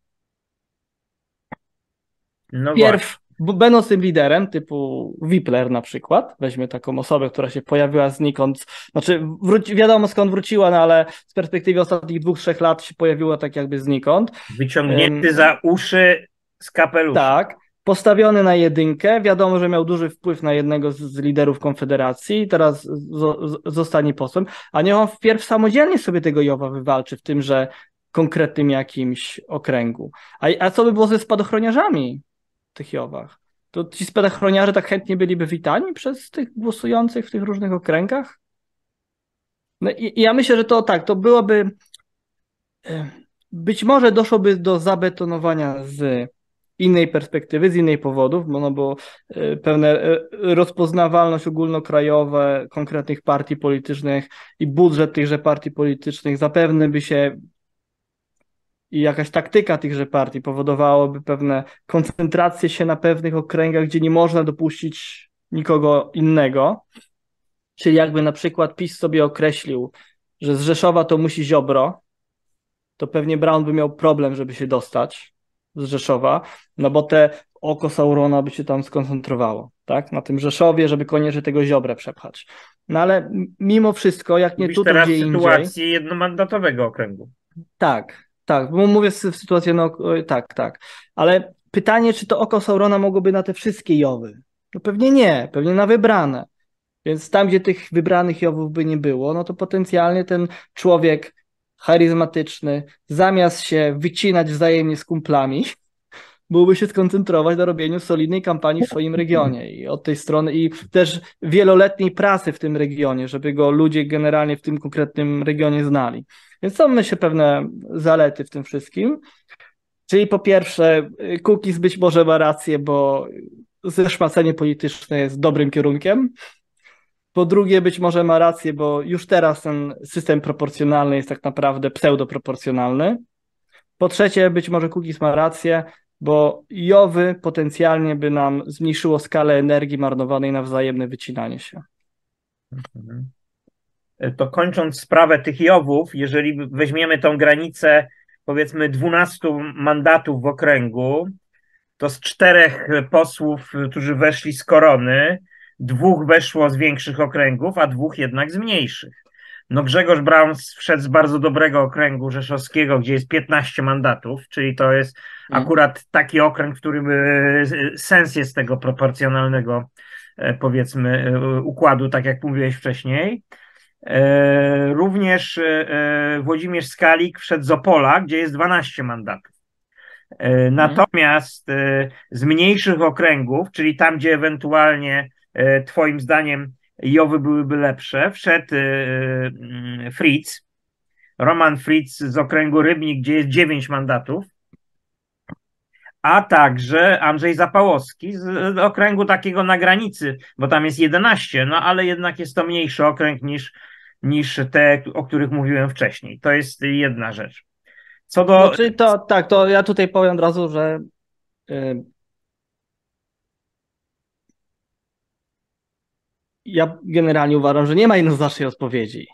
No Pierw będąc tym liderem, typu Wipler na przykład, weźmy taką osobę, która się pojawiła znikąd, znaczy wróci, wiadomo skąd wróciła, no ale z perspektywy ostatnich dwóch, trzech lat się pojawiła tak jakby znikąd. Wyciągnięty um, za uszy z kapelusza. Tak, postawiony na jedynkę. Wiadomo, że miał duży wpływ na jednego z, z liderów Konfederacji, teraz z, zostanie posłem. A niech on wpierw samodzielnie sobie tego Jowa wywalczy w tym, że konkretnym jakimś okręgu. A, a co by było ze spadochroniarzami? tych Jowach. To ci spadachroniarze tak chętnie byliby witani przez tych głosujących w tych różnych okręgach? No i, i ja myślę, że to tak, to byłoby. E, być może doszłoby do zabetonowania z innej perspektywy, z innej powodów, no, no bo e, pewne e, rozpoznawalność ogólnokrajowe konkretnych partii politycznych i budżet tychże partii politycznych zapewne by się i jakaś taktyka tychże partii powodowałoby pewne koncentracje się na pewnych okręgach, gdzie nie można dopuścić nikogo innego. Czyli jakby na przykład PiS sobie określił, że z Rzeszowa to musi Ziobro, to pewnie Brown by miał problem, żeby się dostać z Rzeszowa, no bo te oko Saurona by się tam skoncentrowało, tak? Na tym Rzeszowie, żeby koniecznie tego Ziobrę przepchać. No ale mimo wszystko, jak nie Mówisz tutaj, teraz gdzie sytuacji indziej... sytuacji jednomandatowego okręgu. Tak, tak, bo mówię w sytuacji, no tak, tak. Ale pytanie, czy to oko Saurona mogłoby na te wszystkie Jowy? No pewnie nie, pewnie na wybrane. Więc tam, gdzie tych wybranych Jowów by nie było, no to potencjalnie ten człowiek charyzmatyczny, zamiast się wycinać wzajemnie z kumplami, byłby się skoncentrować na robieniu solidnej kampanii w swoim regionie i od tej strony i też wieloletniej pracy w tym regionie, żeby go ludzie generalnie w tym konkretnym regionie znali. Więc są myślę pewne zalety w tym wszystkim. Czyli po pierwsze, Cookies być może ma rację, bo zeszmacenie polityczne jest dobrym kierunkiem. Po drugie, być może ma rację, bo już teraz ten system proporcjonalny jest tak naprawdę pseudoproporcjonalny. Po trzecie, być może Cookies ma rację, bo Jowy potencjalnie by nam zmniejszyło skalę energii marnowanej na wzajemne wycinanie się. Mhm. To kończąc sprawę tych Jowów, jeżeli weźmiemy tą granicę powiedzmy 12 mandatów w okręgu, to z czterech posłów, którzy weszli z korony, dwóch weszło z większych okręgów, a dwóch jednak z mniejszych. No Grzegorz Braun wszedł z bardzo dobrego okręgu rzeszowskiego, gdzie jest 15 mandatów, czyli to jest mhm. akurat taki okręg, w którym e, sens jest tego proporcjonalnego e, powiedzmy e, układu, tak jak mówiłeś wcześniej. Również Włodzimierz Skalik wszedł z Opola, gdzie jest 12 mandatów. Mhm. Natomiast z mniejszych okręgów, czyli tam, gdzie ewentualnie Twoim zdaniem Jowy byłyby lepsze. Wszedł y, y, y, Fritz, Roman Fritz z okręgu Rybnik, gdzie jest 9 mandatów, a także Andrzej Zapałowski z okręgu takiego na granicy, bo tam jest 11, no ale jednak jest to mniejszy okręg niż, niż te, o których mówiłem wcześniej. To jest jedna rzecz. Co do. Znaczy to, tak, to ja tutaj powiem od razu, że ja generalnie uważam, że nie ma jednoznacznej odpowiedzi.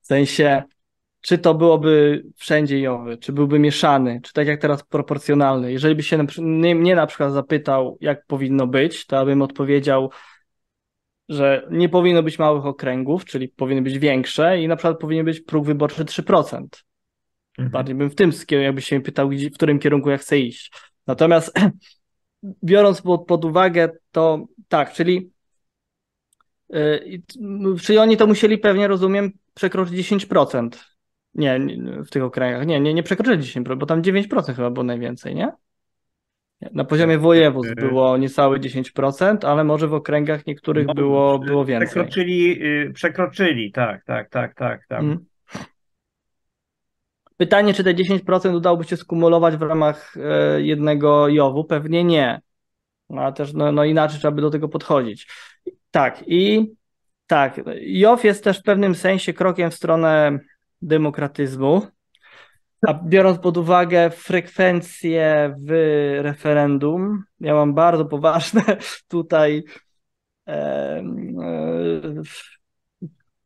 W sensie, czy to byłoby wszędzie jowy, czy byłby mieszany, czy tak jak teraz proporcjonalny. Jeżeli by się mnie na przykład zapytał, jak powinno być, to abym bym odpowiedział, że nie powinno być małych okręgów, czyli powinny być większe i na przykład powinien być próg wyborczy 3%. Mhm. Bardziej bym w tym skierował, jakby się pytał, w którym kierunku ja chcę iść. Natomiast <clears throat> biorąc pod, pod uwagę to, tak, czyli E, Czyli oni to musieli pewnie, rozumiem, przekroczyć 10%. Nie, w tych okręgach. Nie, nie, nie przekroczyli 10%, bo tam 9% chyba było najwięcej, nie? Na poziomie tak, województw tak. było niecałe 10%, ale może w okręgach niektórych no, było, było więcej. Przekroczyli, y, przekroczyli, tak, tak, tak, tak. tak. Mm. Pytanie, czy te 10% udałoby się skumulować w ramach e, jednego JOW-u? Pewnie nie. No, ale też no, no, inaczej trzeba by do tego podchodzić. Tak, i tak. IoF jest też w pewnym sensie krokiem w stronę demokratyzmu. A biorąc pod uwagę frekwencję w referendum, ja mam bardzo poważne <laughs> tutaj e, e,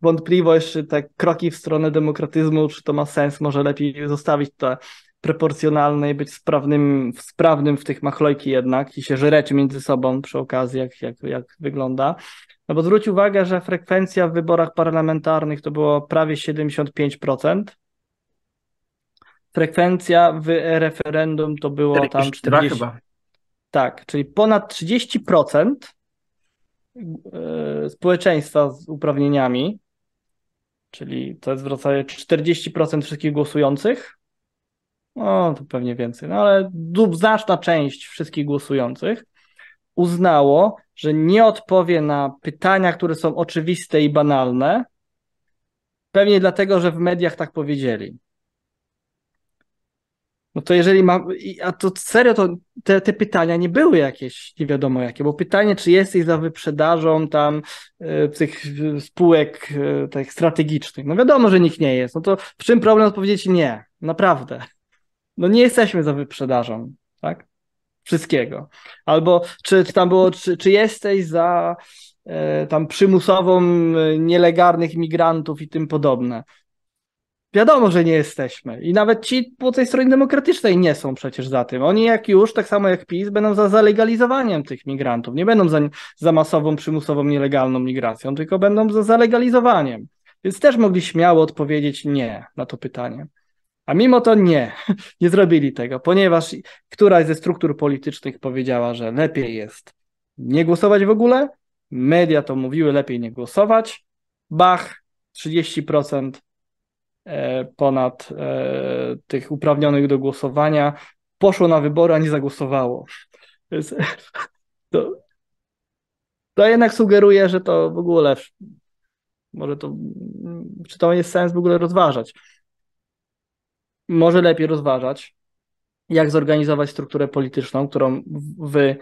wątpliwość, czy te kroki w stronę demokratyzmu, czy to ma sens, może lepiej zostawić te proporcjonalne i być sprawnym, sprawnym w tych machlojki jednak i się żreć między sobą przy okazji, jak, jak, jak wygląda. No bo zwróć uwagę, że frekwencja w wyborach parlamentarnych to było prawie 75%. Frekwencja w referendum to było tam 40. Chyba. Tak, czyli ponad 30% e, społeczeństwa z uprawnieniami, czyli to jest w rodzaju 40% wszystkich głosujących, no to pewnie więcej, no ale znaczna część wszystkich głosujących uznało, że nie odpowie na pytania, które są oczywiste i banalne, pewnie dlatego, że w mediach tak powiedzieli. No to jeżeli ma, a to serio, to te, te pytania nie były jakieś nie wiadomo jakie, bo pytanie, czy jesteś za wyprzedażą tam y, tych spółek y, tych strategicznych, no wiadomo, że nikt nie jest, no to w czym problem odpowiedzieć nie, naprawdę no nie jesteśmy za wyprzedażą, tak? Wszystkiego. Albo czy, czy tam było, czy, czy jesteś za e, tam przymusową e, nielegalnych migrantów i tym podobne. Wiadomo, że nie jesteśmy. I nawet ci po tej stronie demokratycznej nie są przecież za tym. Oni jak już, tak samo jak PiS, będą za zalegalizowaniem tych migrantów. Nie będą za, za masową, przymusową, nielegalną migracją, tylko będą za zalegalizowaniem. Więc też mogli śmiało odpowiedzieć nie na to pytanie. A mimo to nie, <laughs> nie zrobili tego, ponieważ któraś ze struktur politycznych powiedziała, że lepiej jest nie głosować w ogóle, media to mówiły lepiej nie głosować, bach, 30% e, ponad e, tych uprawnionych do głosowania poszło na wybory, a nie zagłosowało. <laughs> <laughs> To, to jednak sugeruje, że to w ogóle może to, czy to jest sens w ogóle rozważać może lepiej rozważać, jak zorganizować strukturę polityczną, którą w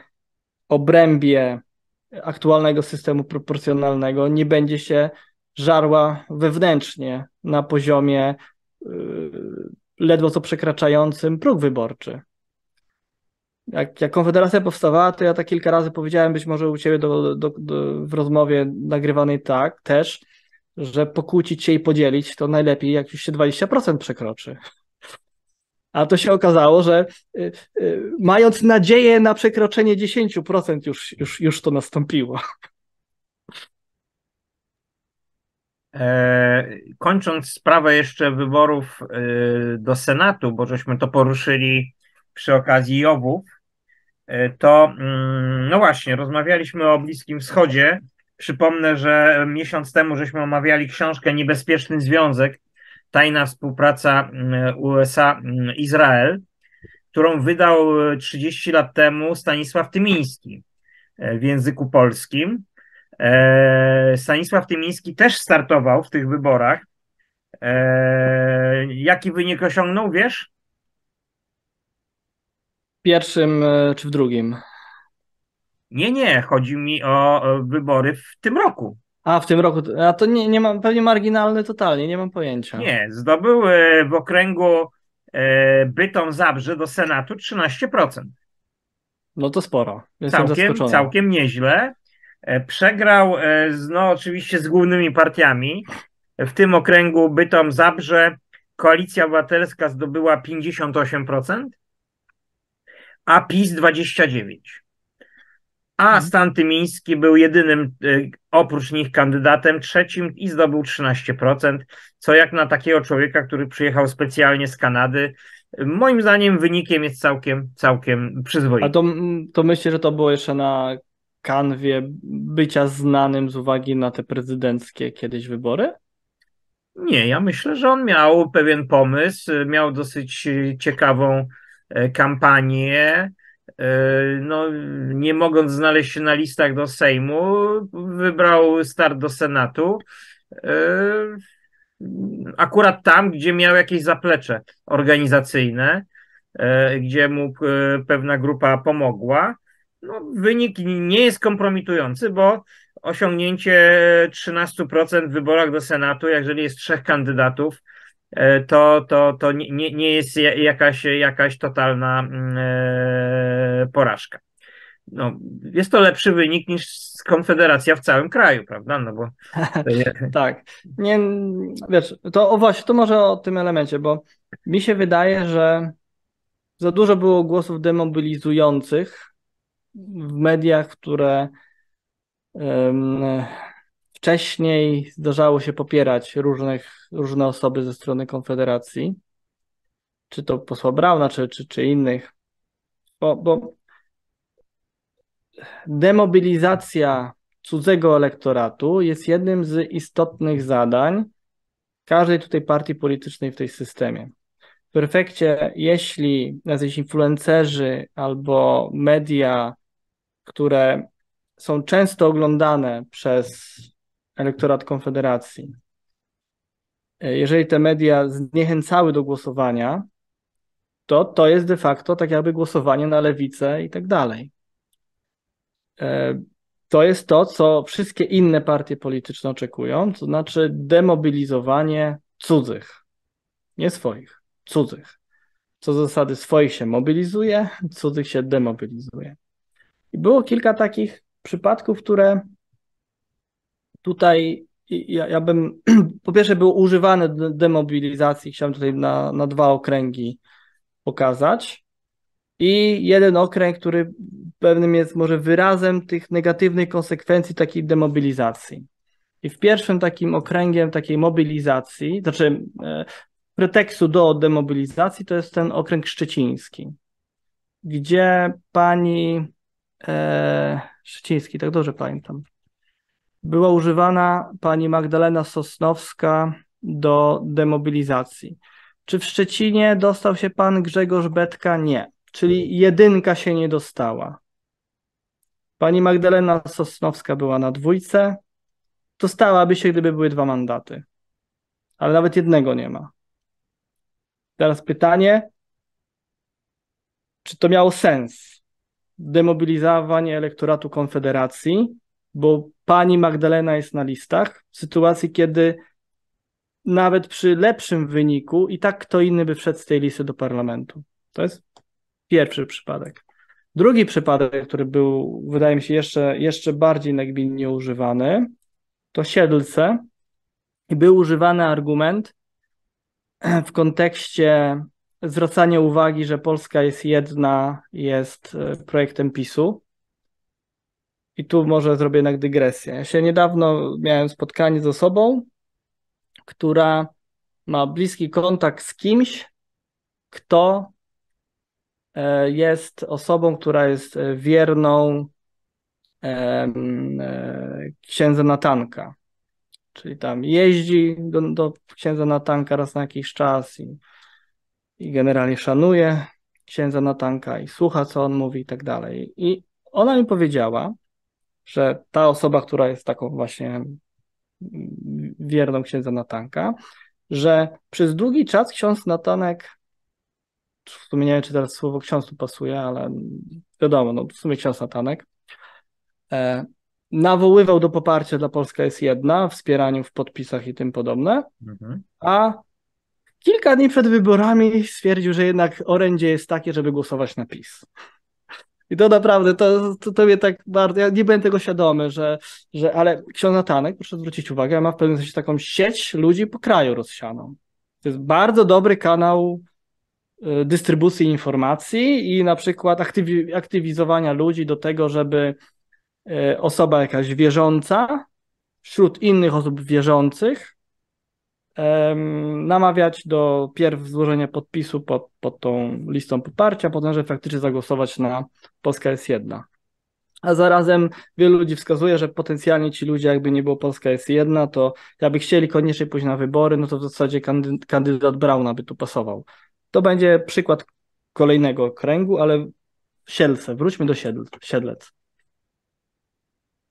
obrębie aktualnego systemu proporcjonalnego nie będzie się żarła wewnętrznie na poziomie yy, ledwo co przekraczającym próg wyborczy. Jak, jak, Konfederacja powstawała, to ja tak kilka razy powiedziałem, być może u Ciebie do, do, do, w rozmowie nagrywanej tak też, że pokłócić się i podzielić to najlepiej, jak już się 20% przekroczy. A to się okazało, że y, y, mając nadzieję na przekroczenie 10% już, już, już to nastąpiło. E, kończąc sprawę jeszcze wyborów y, do Senatu, bo żeśmy to poruszyli przy okazji Jowów, to mm, no właśnie, rozmawialiśmy o Bliskim Wschodzie. Przypomnę, że miesiąc temu żeśmy omawiali książkę Niebezpieczny Związek tajna współpraca mm, USA-Izrael, mm, którą wydał 30 e, lat temu Stanisław Tymiński e, w języku polskim. E, Stanisław Tymiński też startował w tych wyborach. Jaki wynik osiągnął, wiesz? W pierwszym czy w drugim? Nie, nie, chodzi mi o wybory w tym roku. A, w tym roku, a to nie, nie mam, pewnie marginalny totalnie, nie mam pojęcia. Nie, zdobył w okręgu e, Bytom Zabrze do Senatu 13%. No to sporo. całkiem, całkiem nieźle. E, przegrał, e, no oczywiście z głównymi partiami. W tym okręgu Bytom Zabrze Koalicja Obywatelska zdobyła 58%, a PiS 29% a mhm. Stan Tymiński był jedynym y, oprócz nich kandydatem trzecim i zdobył 13%, co jak na takiego człowieka, który przyjechał specjalnie z Kanady, moim zdaniem wynikiem jest całkiem, całkiem przyzwoitym. A to, to myślę, że to było jeszcze na kanwie bycia znanym z uwagi na te prezydenckie kiedyś wybory? Nie, ja myślę, że on miał pewien pomysł, miał dosyć y, ciekawą e, kampanię. Yy, no, nie mogąc znaleźć się na listach do Sejmu, wybrał start do Senatu. Yy, akurat tam, gdzie miał jakieś zaplecze organizacyjne, yy, gdzie mu pewna grupa pomogła. No, wynik nie jest kompromitujący, bo osiągnięcie 13% w wyborach do Senatu, jeżeli jest trzech kandydatów, E, to, to, to nie, nie jest jakaś, jakaś totalna mm, e, porażka. No, jest to lepszy wynik niż Konfederacja w całym kraju, prawda? No bo <laughs> tak. Nie, wiesz, to o właśnie, to może o tym elemencie, bo mi się wydaje, że za dużo było głosów demobilizujących w mediach, które wcześniej zdarzało się popierać różnych, różne osoby ze strony Konfederacji, czy to posła Brauna, czy, czy, czy innych, bo, bo demobilizacja cudzego elektoratu jest jednym z istotnych zadań każdej tutaj partii politycznej w tej systemie. W efekcie, jeśli jacyś influencerzy albo media, które są często oglądane przez elektorat Konfederacji. E, jeżeli te media zniechęcały do głosowania, to to jest de facto tak jakby głosowanie na lewicę i tak dalej. E, to jest to, co wszystkie inne partie polityczne oczekują, to znaczy demobilizowanie cudzych, nie swoich, cudzych. Co z zasady swoich się mobilizuje, cudzych się demobilizuje. I było kilka takich przypadków, które Tutaj ja, ja bym, <clears throat> po pierwsze był używany do demobilizacji, chciałem tutaj na, na dwa okręgi pokazać. I jeden okręg, który pewnym jest może wyrazem tych negatywnych konsekwencji takiej demobilizacji. I w pierwszym takim okręgiem takiej mobilizacji, znaczy e, pretekstu do demobilizacji, to jest ten okręg szczeciński, gdzie pani e, Szczeciński, tak dobrze pamiętam, była używana pani Magdalena Sosnowska do demobilizacji. Czy w Szczecinie dostał się pan Grzegorz Betka? Nie. Czyli jedynka się nie dostała. Pani Magdalena Sosnowska była na dwójce. Dostałaby się, gdyby były dwa mandaty. Ale nawet jednego nie ma. Teraz pytanie, czy to miało sens? Demobilizowanie elektoratu Konfederacji, bo pani Magdalena jest na listach w sytuacji, kiedy nawet przy lepszym wyniku i tak kto inny by wszedł z tej listy do parlamentu. To jest pierwszy przypadek. Drugi przypadek, który był, wydaje mi się, jeszcze, jeszcze bardziej nagminnie używany, to siedlce. I był używany argument w kontekście zwracania uwagi, że Polska jest jedna, jest e, projektem PiSu i tu może zrobię jednak dygresję. Ja się niedawno miałem spotkanie z osobą, która ma bliski kontakt z kimś, kto e, jest osobą, która jest e, wierną e, księdza Natanka. Czyli tam jeździ do, do księdza Natanka raz na jakiś czas i, i generalnie szanuje księdza Natanka i słucha, co on mówi i tak dalej. I ona mi powiedziała, że ta osoba, która jest taką właśnie wierną księdza Natanka, że przez długi czas ksiądz Natanek, w sumie nie wiem, czy teraz słowo ksiądz tu pasuje, ale wiadomo, no, w sumie ksiądz Natanek, e, nawoływał do poparcia dla Polska jest jedna, wspieraniu w podpisach i tym podobne, mhm. a kilka dni przed wyborami stwierdził, że jednak orędzie jest takie, żeby głosować na PiS. I to naprawdę, to, to, to mnie tak bardzo, ja nie byłem tego świadomy, że, że ale ksiądz Natanek, proszę zwrócić uwagę, ma w pewnym sensie taką sieć ludzi po kraju rozsianą. To jest bardzo dobry kanał y, dystrybucji informacji i na przykład aktywi aktywizowania ludzi do tego, żeby y, osoba jakaś wierząca wśród innych osób wierzących namawiać do pierw złożenia podpisu pod, pod tą listą poparcia, potem, żeby faktycznie zagłosować na Polska jest jedna. A zarazem wielu ludzi wskazuje, że potencjalnie ci ludzie, jakby nie było Polska jest jedna, to jakby chcieli koniecznie pójść na wybory, no to w zasadzie kandydat Brauna by tu pasował. To będzie przykład kolejnego kręgu, ale Sielce, wróćmy do Siedlec.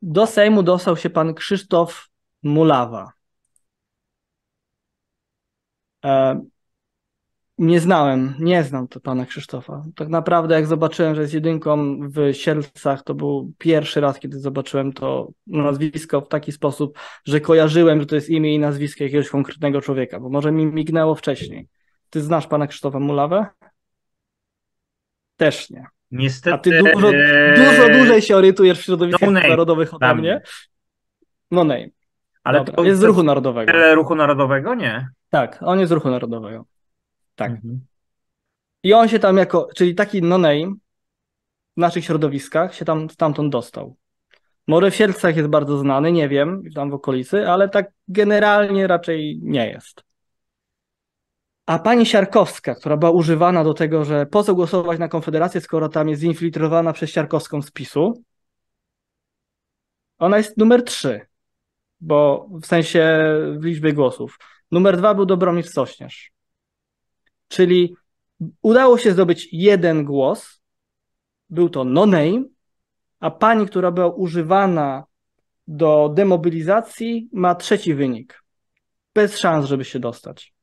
Do Sejmu dostał się pan Krzysztof Mulawa. E, nie znałem, nie znam to pana Krzysztofa. Tak naprawdę, jak zobaczyłem, że jest jedynką w Sielcach, to był pierwszy raz, kiedy zobaczyłem to nazwisko w taki sposób, że kojarzyłem, że to jest imię i nazwisko jakiegoś konkretnego człowieka, bo może mi mignęło wcześniej. Ty znasz pana Krzysztofa Mulawę? Też nie. Niestety. A ty dużo, e, dużo dłużej się orientujesz w środowiskach no narodowych ode mnie. No name. Ale Dobra, to jest z ruchu narodowego. Ruchu narodowego, nie? Tak, on jest z ruchu narodowego. Tak. Mhm. I on się tam jako, czyli taki no-name w naszych środowiskach się tam stamtąd dostał. Może w Sielcach jest bardzo znany, nie wiem, tam w okolicy, ale tak generalnie raczej nie jest. A pani Siarkowska, która była używana do tego, że po co głosować na Konfederację, skoro tam jest zinfiltrowana przez Siarkowską z PiSu, ona jest numer 3 bo w sensie w liczbie głosów. Numer dwa był Dobromir Sośnierz. Czyli udało się zdobyć jeden głos, był to no-name, a pani, która była używana do demobilizacji, ma trzeci wynik. Bez szans, żeby się dostać.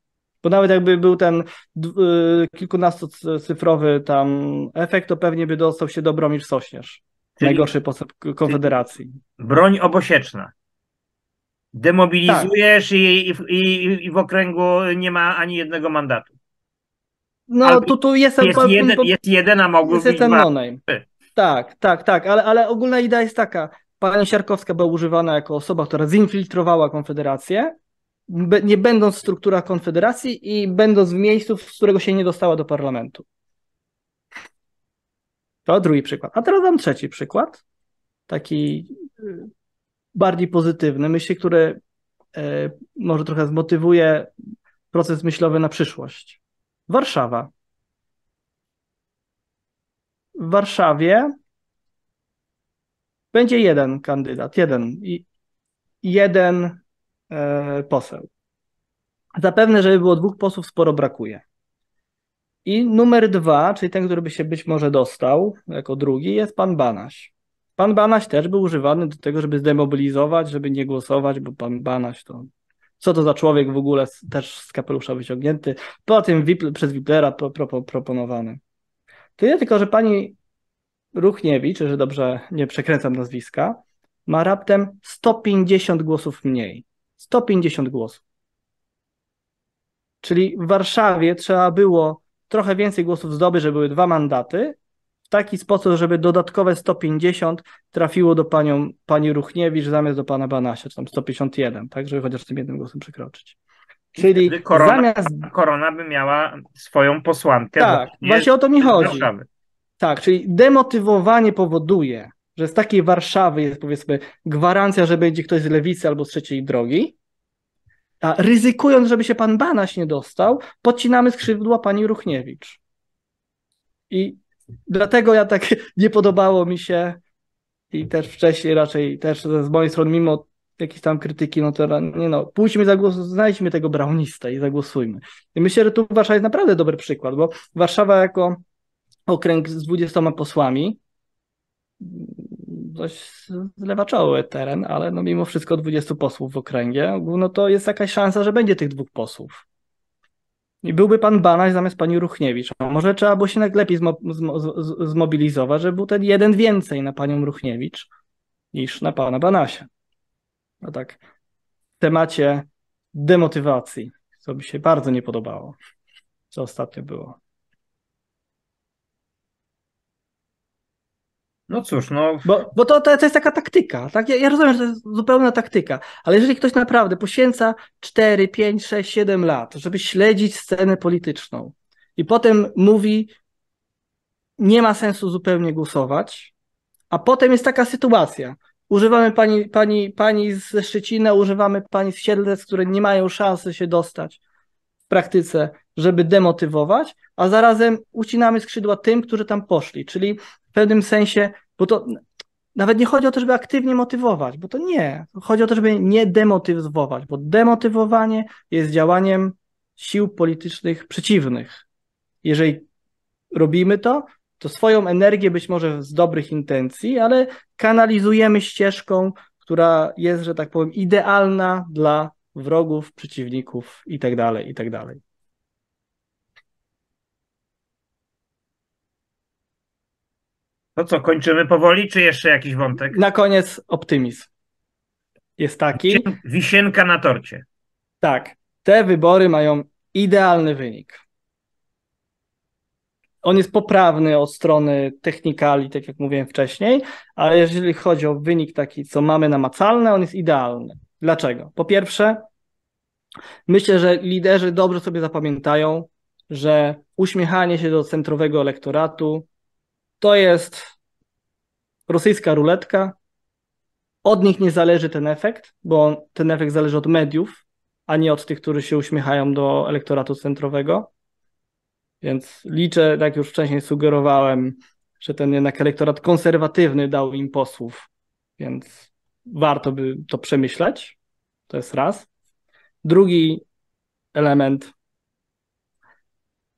Bo nawet jakby był ten yy, kilkunastocyfrowy tam efekt, to pewnie by dostał się Dobromir Sośnierz. Czyli najgorszy postęp Konfederacji. Broń obosieczna. Demobilizujesz tak. i, i, i, w okręgu nie ma ani jednego mandatu. No Albo tu, tu jest, jest, jedy, jest jeden, a mogły być ten no Tak, tak, tak, ale, ale ogólna idea jest taka. Pani Siarkowska była używana jako osoba, która zinfiltrowała Konfederację, nie będąc w strukturach Konfederacji i będąc w miejscu, z którego się nie dostała do parlamentu. To drugi przykład. A teraz dam trzeci przykład. Taki bardziej pozytywny, myśli, które e, może trochę zmotywuje proces myślowy na przyszłość. Warszawa. W Warszawie będzie jeden kandydat, jeden i jeden e, poseł. Zapewne, żeby było dwóch posłów, sporo brakuje. I numer dwa, czyli ten, który by się być może dostał jako drugi, jest pan Banaś. Pan Banaś też był używany do tego, żeby zdemobilizować, żeby nie głosować, bo pan Banaś to. Co to za człowiek w ogóle, też z kapelusza wyciągnięty, po tym przez Wiplera pro, pro, proponowany. Tyle tylko, że pani Ruchniewicz, że dobrze nie przekręcam nazwiska, ma raptem 150 głosów mniej. 150 głosów. Czyli w Warszawie trzeba było trochę więcej głosów zdobyć, żeby były dwa mandaty, taki sposób, żeby dodatkowe 150 trafiło do panią, pani Ruchniewicz zamiast do pana Banasia, czy tam 151, tak, żeby chociaż tym jednym głosem przekroczyć. Czyli korona, zamiast... korona by miała swoją posłankę. Tak, właśnie o to mi chodzi. Tak, czyli demotywowanie powoduje, że z takiej Warszawy jest powiedzmy gwarancja, że będzie ktoś z lewicy albo z trzeciej drogi, a ryzykując, żeby się pan Banaś nie dostał, podcinamy skrzydła pani Ruchniewicz. I dlatego ja tak <laughs> nie podobało mi się i też wcześniej raczej też z mojej strony, mimo jakiejś tam krytyki, no to nie no, pójdźmy, głos znajdźmy tego braunistę i zagłosujmy. I myślę, że tu Warszawa jest naprawdę dobry przykład, bo Warszawa jako okręg z 20 posłami mm, dość zlewaczoły teren, ale no mimo wszystko 20 posłów w okręgie, no to jest jakaś szansa, że będzie tych dwóch posłów. I byłby pan Banaś zamiast pani Ruchniewicz. Może trzeba było się najlepiej zmo zmo zmobilizować, żeby był ten jeden więcej na panią Ruchniewicz niż na pana Banasia. No tak, w temacie demotywacji, co mi się bardzo nie podobało, co ostatnio było. No cóż, no. Bo, bo to, to, to jest taka taktyka, tak? Ja, ja, rozumiem, że to jest zupełna taktyka, ale jeżeli ktoś naprawdę poświęca 4, 5, 6, 7 lat, żeby śledzić scenę polityczną i potem mówi, nie ma sensu zupełnie głosować, a potem jest taka sytuacja. Używamy pani, pani, pani ze Szczecina, używamy pani z Siedlec, które nie mają szansy się dostać w praktyce żeby demotywować, a zarazem ucinamy skrzydła tym, którzy tam poszli, czyli w pewnym sensie, bo to nawet nie chodzi o to, żeby aktywnie motywować, bo to nie. Chodzi o to, żeby nie demotywować, bo demotywowanie jest działaniem sił politycznych przeciwnych. Jeżeli robimy to, to swoją energię być może z dobrych intencji, ale kanalizujemy ścieżką, która jest, że tak powiem, idealna dla wrogów, przeciwników itd., tak itd. Tak No co, kończymy powoli, czy jeszcze jakiś wątek? Na koniec optymizm. Jest taki. Wisienka na torcie. Tak. Te wybory mają idealny wynik. On jest poprawny od strony technikali, tak jak mówiłem wcześniej, ale jeżeli chodzi o wynik taki, co mamy namacalne, on jest idealny. Dlaczego? Po pierwsze, myślę, że liderzy dobrze sobie zapamiętają, że uśmiechanie się do centrowego elektoratu, to jest rosyjska ruletka. Od nich nie zależy ten efekt, bo ten efekt zależy od mediów, a nie od tych, którzy się uśmiechają do elektoratu centrowego. Więc liczę, jak już wcześniej sugerowałem, że ten jednak elektorat konserwatywny dał im posłów, więc warto by to przemyśleć. To jest raz. Drugi element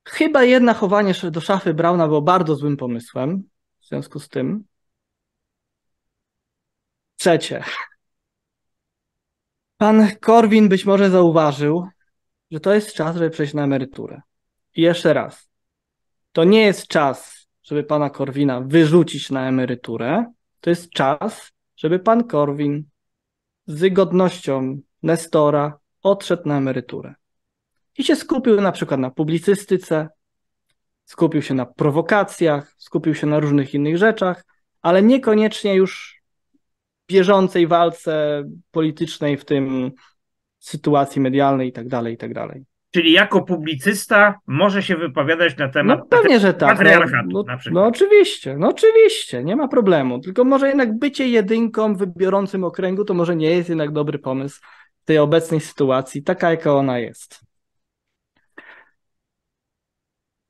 Chyba jedna chowanie do szafy Brauna było bardzo złym pomysłem. W związku z tym. Trzecie. Pan Korwin być może zauważył, że to jest czas, żeby przejść na emeryturę. I jeszcze raz. To nie jest czas, żeby pana Korwina wyrzucić na emeryturę. To jest czas, żeby pan Korwin z godnością Nestora odszedł na emeryturę i się skupił na przykład na publicystyce, skupił się na prowokacjach, skupił się na różnych innych rzeczach, ale niekoniecznie już bieżącej walce politycznej, w tym sytuacji medialnej i tak dalej, i tak dalej. Czyli jako publicysta może się wypowiadać na temat no, pewnie, że tak. No, patriarchatu no, no, no, oczywiście, no oczywiście, nie ma problemu. Tylko może jednak bycie jedynką w wybiorącym okręgu to może nie jest jednak dobry pomysł w tej obecnej sytuacji, taka jaka ona jest.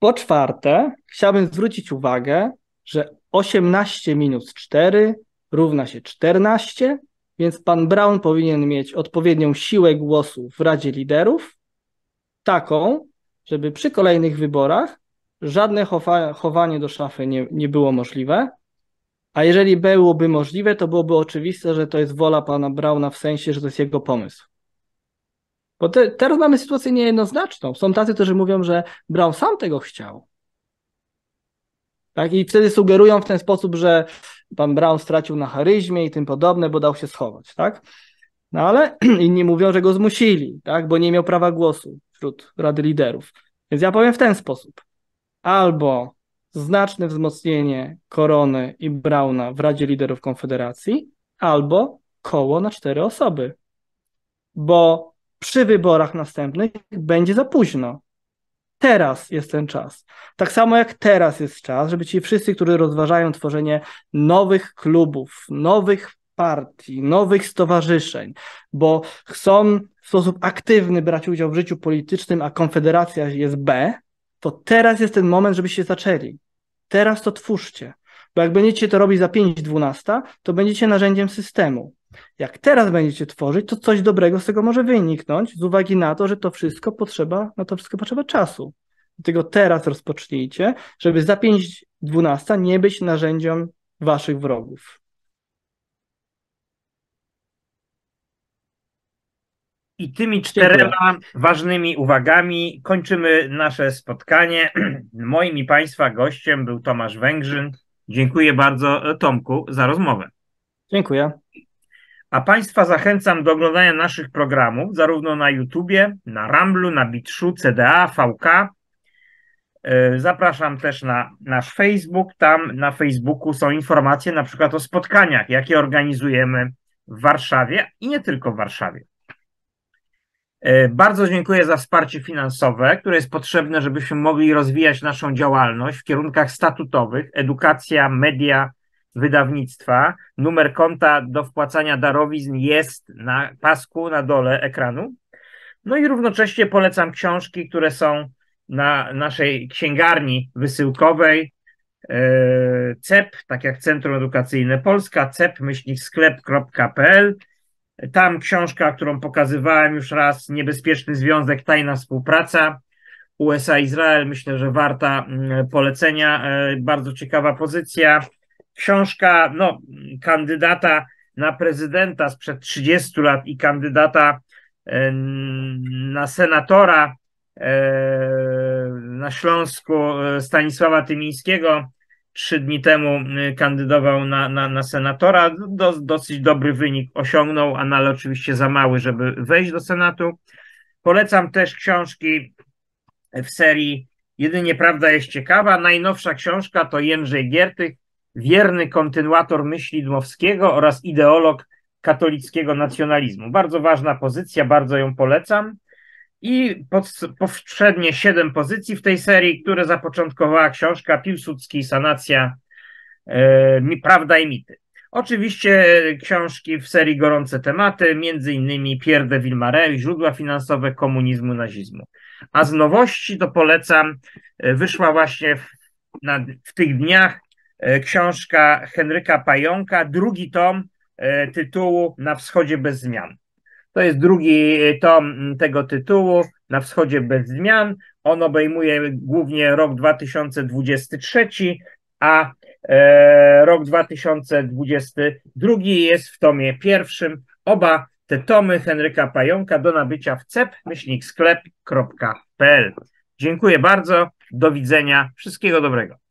Po czwarte, chciałbym zwrócić uwagę, że 18 minus 4 równa się 14, więc pan Brown powinien mieć odpowiednią siłę głosu w Radzie Liderów, taką, żeby przy kolejnych wyborach żadne chowa chowanie do szafy nie, nie było możliwe. A jeżeli byłoby możliwe, to byłoby oczywiste, że to jest wola pana Brauna w sensie, że to jest jego pomysł. Bo te, teraz mamy sytuację niejednoznaczną. Są tacy, którzy mówią, że Brown sam tego chciał. Tak? I wtedy sugerują w ten sposób, że pan Brown stracił na charyzmie i tym podobne, bo dał się schować. Tak? No ale <clears throat> inni mówią, że go zmusili, tak? bo nie miał prawa głosu wśród Rady Liderów. Więc ja powiem w ten sposób. Albo znaczne wzmocnienie Korony i Brauna w Radzie Liderów Konfederacji, albo koło na cztery osoby. Bo przy wyborach następnych będzie za późno. Teraz jest ten czas. Tak samo jak teraz jest czas, żeby ci wszyscy, którzy rozważają tworzenie nowych klubów, nowych partii, nowych stowarzyszeń, bo chcą w sposób aktywny brać udział w życiu politycznym, a Konfederacja jest B, to teraz jest ten moment, żebyście zaczęli. Teraz to twórzcie. Bo jak będziecie to robić za 5-12, to będziecie narzędziem systemu. Jak teraz będziecie tworzyć, to coś dobrego z tego może wyniknąć, z uwagi na to, że to wszystko potrzeba, na to wszystko potrzeba czasu. Dlatego teraz rozpocznijcie, żeby za 5.12 nie być narzędziem waszych wrogów. I tymi czterema ważnymi uwagami kończymy nasze spotkanie. <clears throat> Moim i Państwa gościem był Tomasz Węgrzyn. Dziękuję bardzo Tomku za rozmowę. Dziękuję. A Państwa zachęcam do oglądania naszych programów zarówno na YouTubie, na Ramblu, na Bitshu, CDA, VK. E, zapraszam też na nasz Facebook. Tam na Facebooku są informacje na przykład o spotkaniach, jakie organizujemy w Warszawie i nie tylko w Warszawie. E, bardzo dziękuję za wsparcie finansowe, które jest potrzebne, żebyśmy mogli rozwijać naszą działalność w kierunkach statutowych: edukacja, media, wydawnictwa. Numer konta do wpłacania darowizn jest na pasku na dole ekranu. No i równocześnie polecam książki, które są na naszej księgarni wysyłkowej. E, CEP, tak jak Centrum Edukacyjne Polska, cep-sklep.pl. Tam książka, którą pokazywałem już raz, Niebezpieczny Związek, Tajna Współpraca USA-Izrael, myślę, że warta mm, polecenia. E, bardzo ciekawa pozycja książka no, kandydata na prezydenta sprzed 30 lat i kandydata e, na senatora e, na Śląsku e, Stanisława Tymińskiego. Trzy dni temu kandydował na, na, na senatora. Do, dosyć dobry wynik osiągnął, no, ale oczywiście za mały, żeby wejść do Senatu. Polecam też książki w serii Jedynie Prawda jest ciekawa. Najnowsza książka to Jędrzej Giertych, wierny kontynuator myśli Dmowskiego oraz ideolog katolickiego nacjonalizmu. Bardzo ważna pozycja, bardzo ją polecam. I pod, powszednie siedem pozycji w tej serii, które zapoczątkowała książka Piłsudski Sanacja e, mi Prawda i Mity. Oczywiście książki w serii Gorące Tematy, między innymi Pierre de Villemare, Źródła finansowe komunizmu, nazizmu. A z nowości to polecam, e, wyszła właśnie w, na, w tych dniach E, książka Henryka Pająka, drugi tom e, tytułu Na wschodzie bez zmian. To jest drugi e, tom tego tytułu, Na wschodzie bez zmian. On obejmuje głównie rok 2023, a rok 2022 jest w tomie pierwszym. Oba te tomy Henryka Pająka do nabycia w cep-sklep.pl. Dziękuję bardzo, do widzenia, wszystkiego dobrego.